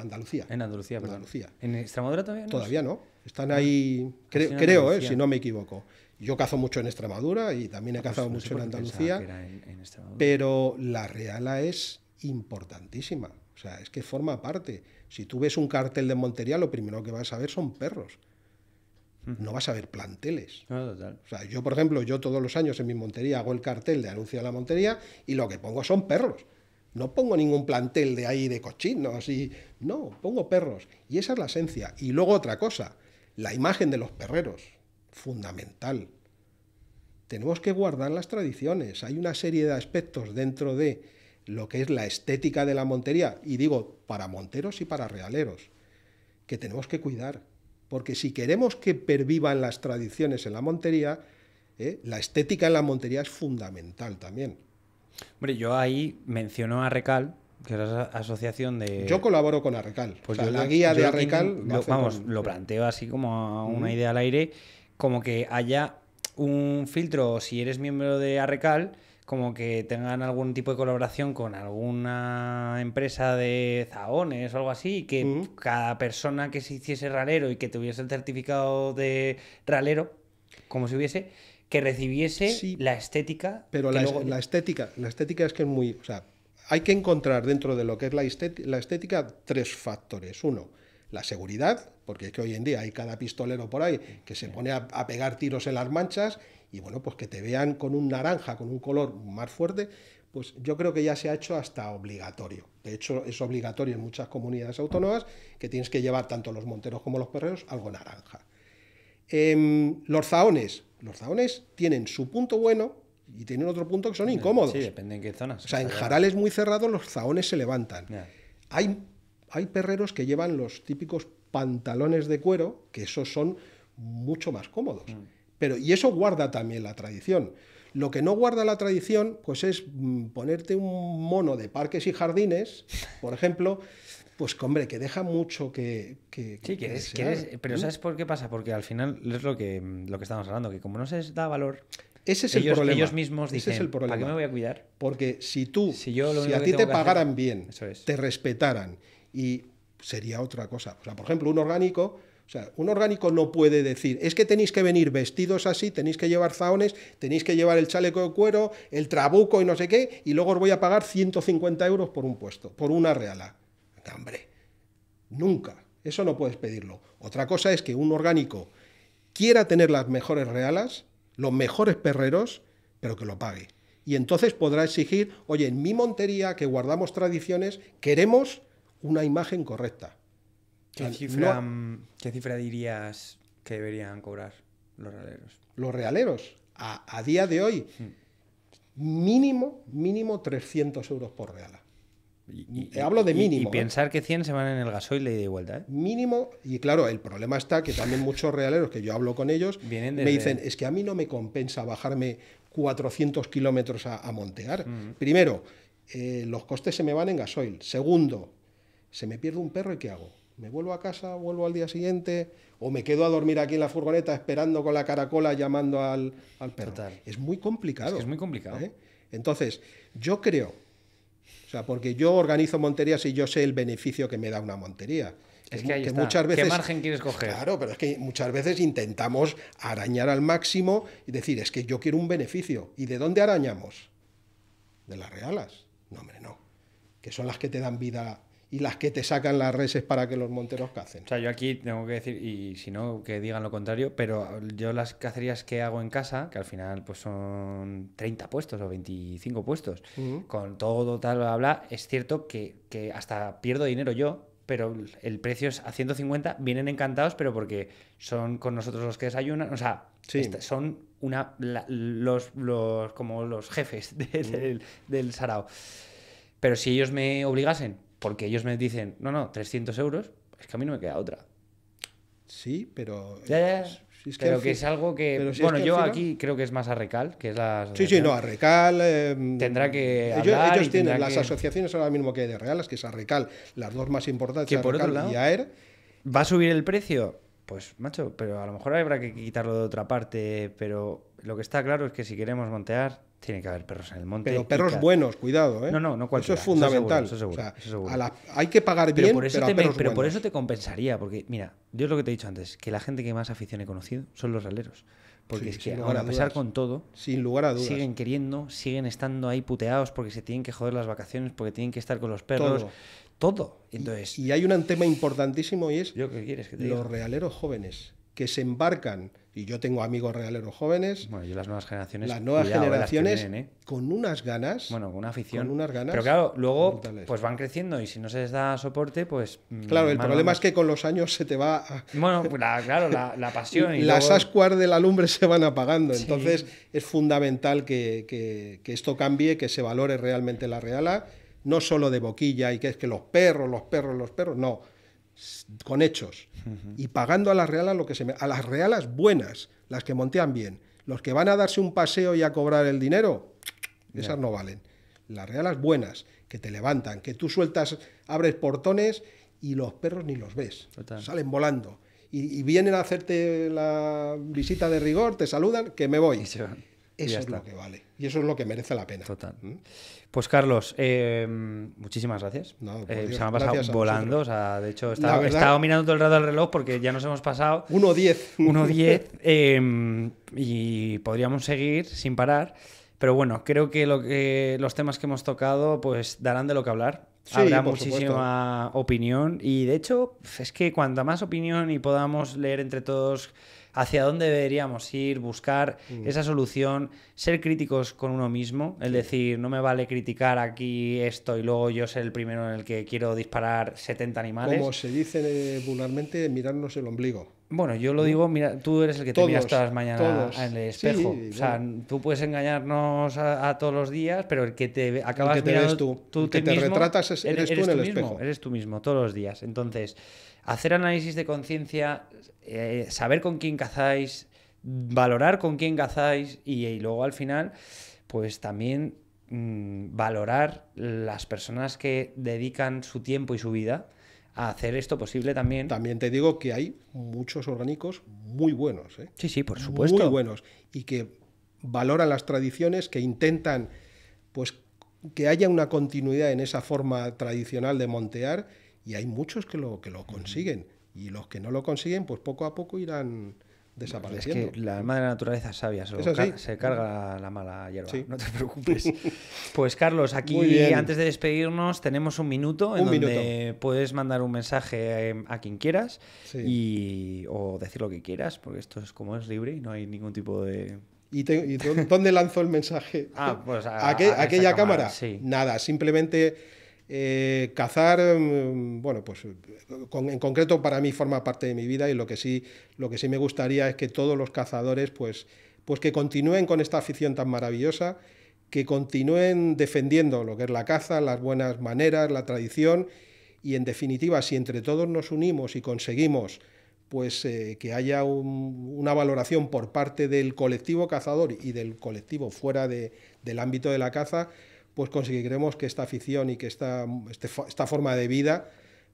Andalucía. En Andalucía, perdón. Andalucía. ¿En Extremadura todavía no? Todavía no. Están ahí, creo, ¿eh? si no me equivoco. Yo cazo mucho en Extremadura y también he pues cazado mucho en Andalucía, pero la reala es importantísima. O sea, es que forma parte. Si tú ves un cartel de Montería, lo primero que vas a ver son perros. Hmm. No vas a ver planteles. O sea, yo, por ejemplo, yo todos los años en mi montería hago el cartel de anuncio de la montería y lo que pongo son perros. No pongo ningún plantel de ahí de cochinos así No, pongo perros. Y esa es la esencia. Y luego otra cosa. La imagen de los perreros, fundamental. Tenemos que guardar las tradiciones. Hay una serie de aspectos dentro de lo que es la estética de la montería, y digo para monteros y para realeros, que tenemos que cuidar. Porque si queremos que pervivan las tradiciones en la montería, ¿eh? la estética en la montería es fundamental también. Hombre, yo ahí menciono a Recal, que era asociación de... Yo colaboro con Arrecal. Pues la guía de Arrecal... vamos, lo planteo así como una idea al aire, como que haya un filtro, si eres miembro de Arrecal, como que tengan algún tipo de colaboración con alguna empresa de zahones o algo así, y que cada persona que se hiciese ralero y que tuviese el certificado de ralero, como si hubiese, que recibiese la estética. Pero la, estética, la estética es que es muy hay que encontrar dentro de lo que es la estética, tres factores. Uno, la seguridad, porque es que hoy en día hay cada pistolero por ahí que se pone a, pegar tiros en las manchas y bueno, pues que te vean con un naranja, con un color más fuerte, pues yo creo que ya se ha hecho hasta obligatorio. De hecho, es obligatorio en muchas comunidades autónomas que tienes que llevar tanto los monteros como los perreros algo naranja. Em, los zaones. Los zaones tienen su punto bueno, y tienen otro punto que son incómodos. Sí, depende en qué zonas. O sea, en jarales muy cerrados los zaones se levantan. Hay, hay perreros que llevan los típicos pantalones de cuero, que esos son mucho más cómodos. Mm. Pero, y eso guarda también la tradición. Lo que no guarda la tradición, pues es mm, ponerte un mono de parques y jardines, por ejemplo, pues hombre, que deja mucho que... sí, pero mm. ¿sabes por qué pasa? Porque al final es lo que, lo que estamos hablando, que como no se da valor... Ese es el problema. Ellos mismos dicen, Ese es el problema. ¿para qué me voy a cuidar? Porque si tú, si, a ti te pagaran bien, te respetaran, y sería otra cosa. O sea, por ejemplo, un orgánico... O sea, un orgánico no puede decir, es que tenéis que venir vestidos así, tenéis que llevar zaones, tenéis que llevar el chaleco de cuero, el trabuco y no sé qué, y luego os voy a pagar 150 euros por un puesto, por una reala. Hombre, nunca. Eso no puedes pedirlo. Otra cosa es que un orgánico quiera tener las mejores realas, los mejores perreros, pero que lo pague. Y entonces podrá exigir, oye, en mi montería, que guardamos tradiciones, queremos una imagen correcta. ¿Qué, cifra, mm, ¿qué dirías que deberían cobrar los realeros? Los realeros, a, día de hoy, hmm. mínimo, mínimo 300 euros por reala. Hablo de mínimo. Y, ¿eh? pensar que 100 se van en el gasoil de vuelta. ¿eh? Mínimo, y claro, el problema está que también muchos realeros que yo hablo con ellos me dicen: es que a mí no me compensa bajarme 400 kilómetros a, montear. Primero, eh, los costes se me van en gasoil. Segundo, se me pierde un perro y ¿qué hago? ¿Me vuelvo a casa? ¿Vuelvo al día siguiente? ¿O me quedo a dormir aquí en la furgoneta esperando con la caracola llamando al, al perro? Es muy complicado. es muy complicado. Entonces, yo creo porque yo organizo monterías y yo sé el beneficio que me da una montería. Es que, muchas veces, ¿Qué margen quieres coger? Claro, pero es que muchas veces intentamos arañar al máximo y decir, es que yo quiero un beneficio. ¿Y de dónde arañamos? De las realas. No, hombre, no. Que son las que te dan vida y las que te sacan las reses para que los monteros cacen. O sea, yo aquí tengo que decir, y si no, que digan lo contrario, pero yo las cacerías que hago en casa, que al final pues son 30 puestos o 25 puestos, con todo tal, bla, bla, es cierto que, hasta pierdo dinero yo, pero el precio es a 150, vienen encantados, pero porque son con nosotros los que desayunan, o sea, son una, los, los, como los jefes del, del sarao. Pero si ellos me obligasen, porque ellos me dicen, no, no, 300 euros, es que a mí no me queda otra. Sí, pero... Ya, pero que es algo que... bueno, yo aquí creo que es más Arrecal, que es la... Sí, sí, no, a Recal... Eh, tendrá que... Ellos, tienen las asociaciones ahora mismo que hay de Real, que es Arrecal, las dos más importantes, que por y AER. ¿Va a subir el precio? Pues, macho, pero a lo mejor habrá que quitarlo de otra parte, pero lo que está claro es que si queremos montear, tiene que haber perros en el monte. Pero perros buenos, cuidado, ¿eh? No, no, no Eso es fundamental. hay que pagar bien, por eso pero, pero por eso te compensaría, porque mira, yo es lo que te he dicho antes, que la gente que más afición he conocido son los realeros. Porque es que, a pesar con todo, sin lugar a dudas. siguen queriendo, siguen estando ahí puteados porque se tienen que joder las vacaciones, porque tienen que estar con los perros. Todo. Entonces, y, hay un tema importantísimo y es quieres los realeros jóvenes que se embarcan, y yo tengo amigos realeros jóvenes. Bueno, las nuevas generaciones. Las nuevas ¿eh? generaciones ¿eh? con unas ganas. Bueno, con una afición. unas ganas. Pero claro, luego pues van creciendo y si no se les da soporte, pues. Mm, claro, el problema es que con los años se te va. Bueno, pues la, claro, la, pasión. las ascuas de la lumbre se van apagando. Entonces es fundamental que, que esto cambie, que se valore realmente la reala, no solo de boquilla y que es que los perros, los perros, los perros, no, con hechos y pagando a las realas lo que se a las realas buenas, las que montean bien. Los que van a darse un paseo y a cobrar el dinero, esas no valen. Las realas buenas, que te levantan, que tú sueltas, abres portones y los perros ni los ves. Salen volando. Y, vienen a hacerte la visita de rigor, te saludan, que me voy. Eso es lo que vale. Y eso es lo que merece la pena. Total. ¿Mm? Pues Carlos, em, muchísimas gracias. Eh, se me ha pasado volando. O sea, de hecho, estaba, estado mirando todo el rato el reloj porque ya nos hemos pasado. 1.10. 1.10. eh, y podríamos seguir sin parar. Pero bueno, creo que, lo que los temas que hemos tocado pues darán de lo que hablar. Habrá muchísima opinión. Y de hecho, es que cuanta más opinión y podamos leer entre todos hacia dónde deberíamos ir, buscar mm. esa solución, ser críticos con uno mismo, es decir, no me vale criticar aquí esto y luego yo ser el primero en el que quiero disparar 70 animales. Como se dice eh, vulgarmente, mirarnos el ombligo. Bueno, yo lo digo, mira, tú eres el que te miras todas las mañanas en el espejo. o sea, tú puedes engañarnos a, todos los días, pero el que te acabas de tú, que te, retratas es, eres, tú en el mismo, espejo. Eres tú mismo todos los días. Entonces, hacer análisis de conciencia, eh, saber con quién cazáis, valorar con quién cazáis y, luego al final, pues también mm, valorar las personas que dedican su tiempo y su vida a hacer esto posible también. También te digo que hay muchos orgánicos muy buenos. ¿eh? Sí, sí, por supuesto. Muy buenos. Y que valoran las tradiciones, que intentan pues que haya una continuidad en esa forma tradicional de montear y hay muchos que lo, que lo consiguen. Y los que no lo consiguen, pues poco a poco irán desapareciendo. Es que la alma naturaleza sabia, se, se carga la mala hierba, no te preocupes. Pues Carlos, aquí antes de despedirnos tenemos un minuto en donde puedes mandar un mensaje em, a quien quieras y, o decir lo que quieras, porque esto es como es libre y no hay ningún tipo de... ¿Y, dónde lanzo el mensaje? Ah, pues a, aquella cámara. cámara. Nada, simplemente eh, cazar, mm, bueno, pues en concreto para mí forma parte de mi vida y lo que sí, lo que sí me gustaría es que todos los cazadores, pues, pues que continúen con esta afición tan maravillosa, que continúen defendiendo lo que es la caza, las buenas maneras, la tradición y en definitiva, si entre todos nos unimos y conseguimos pues eh, que haya una valoración por parte del colectivo cazador y del colectivo fuera del ámbito de la caza, pues conseguiremos que esta afición y que esta, este esta forma de vida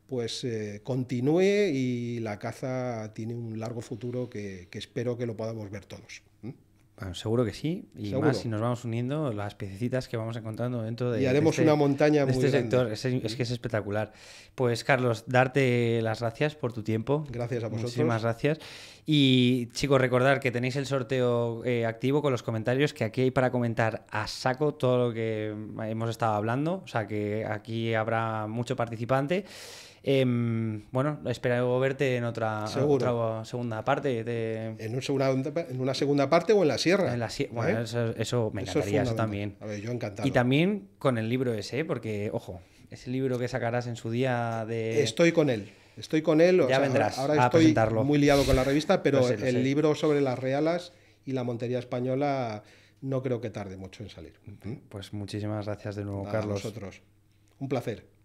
pues eh, continúe y la caza tiene un largo futuro que espero que lo podamos ver todos seguro que sí, y más si nos vamos uniendo las piececitas que vamos encontrando dentro de. Y haremos este, una montaña este sector, es, que es espectacular. Pues, Carlos, darte las gracias por tu tiempo. Gracias a vosotros. Muchísimas gracias. Y, chicos, recordar que tenéis el sorteo eh, activo con los comentarios, que aquí hay para comentar a saco todo lo que hemos estado hablando, o sea que aquí habrá mucho participante. Em, bueno, espero verte en otra, segunda parte. De... En, una segunda parte o en la sierra. ¿Eh? eso, me encantaría, también. Y también con el libro ese, porque, ojo, ese libro que sacarás en su día de... Estoy con él. Estoy con él. Ya vendrás ahora, estoy muy liado con la revista, pero el libro sobre las realas y la montería española no creo que tarde mucho en salir. Pues muchísimas gracias de nuevo, Carlos. A Un placer.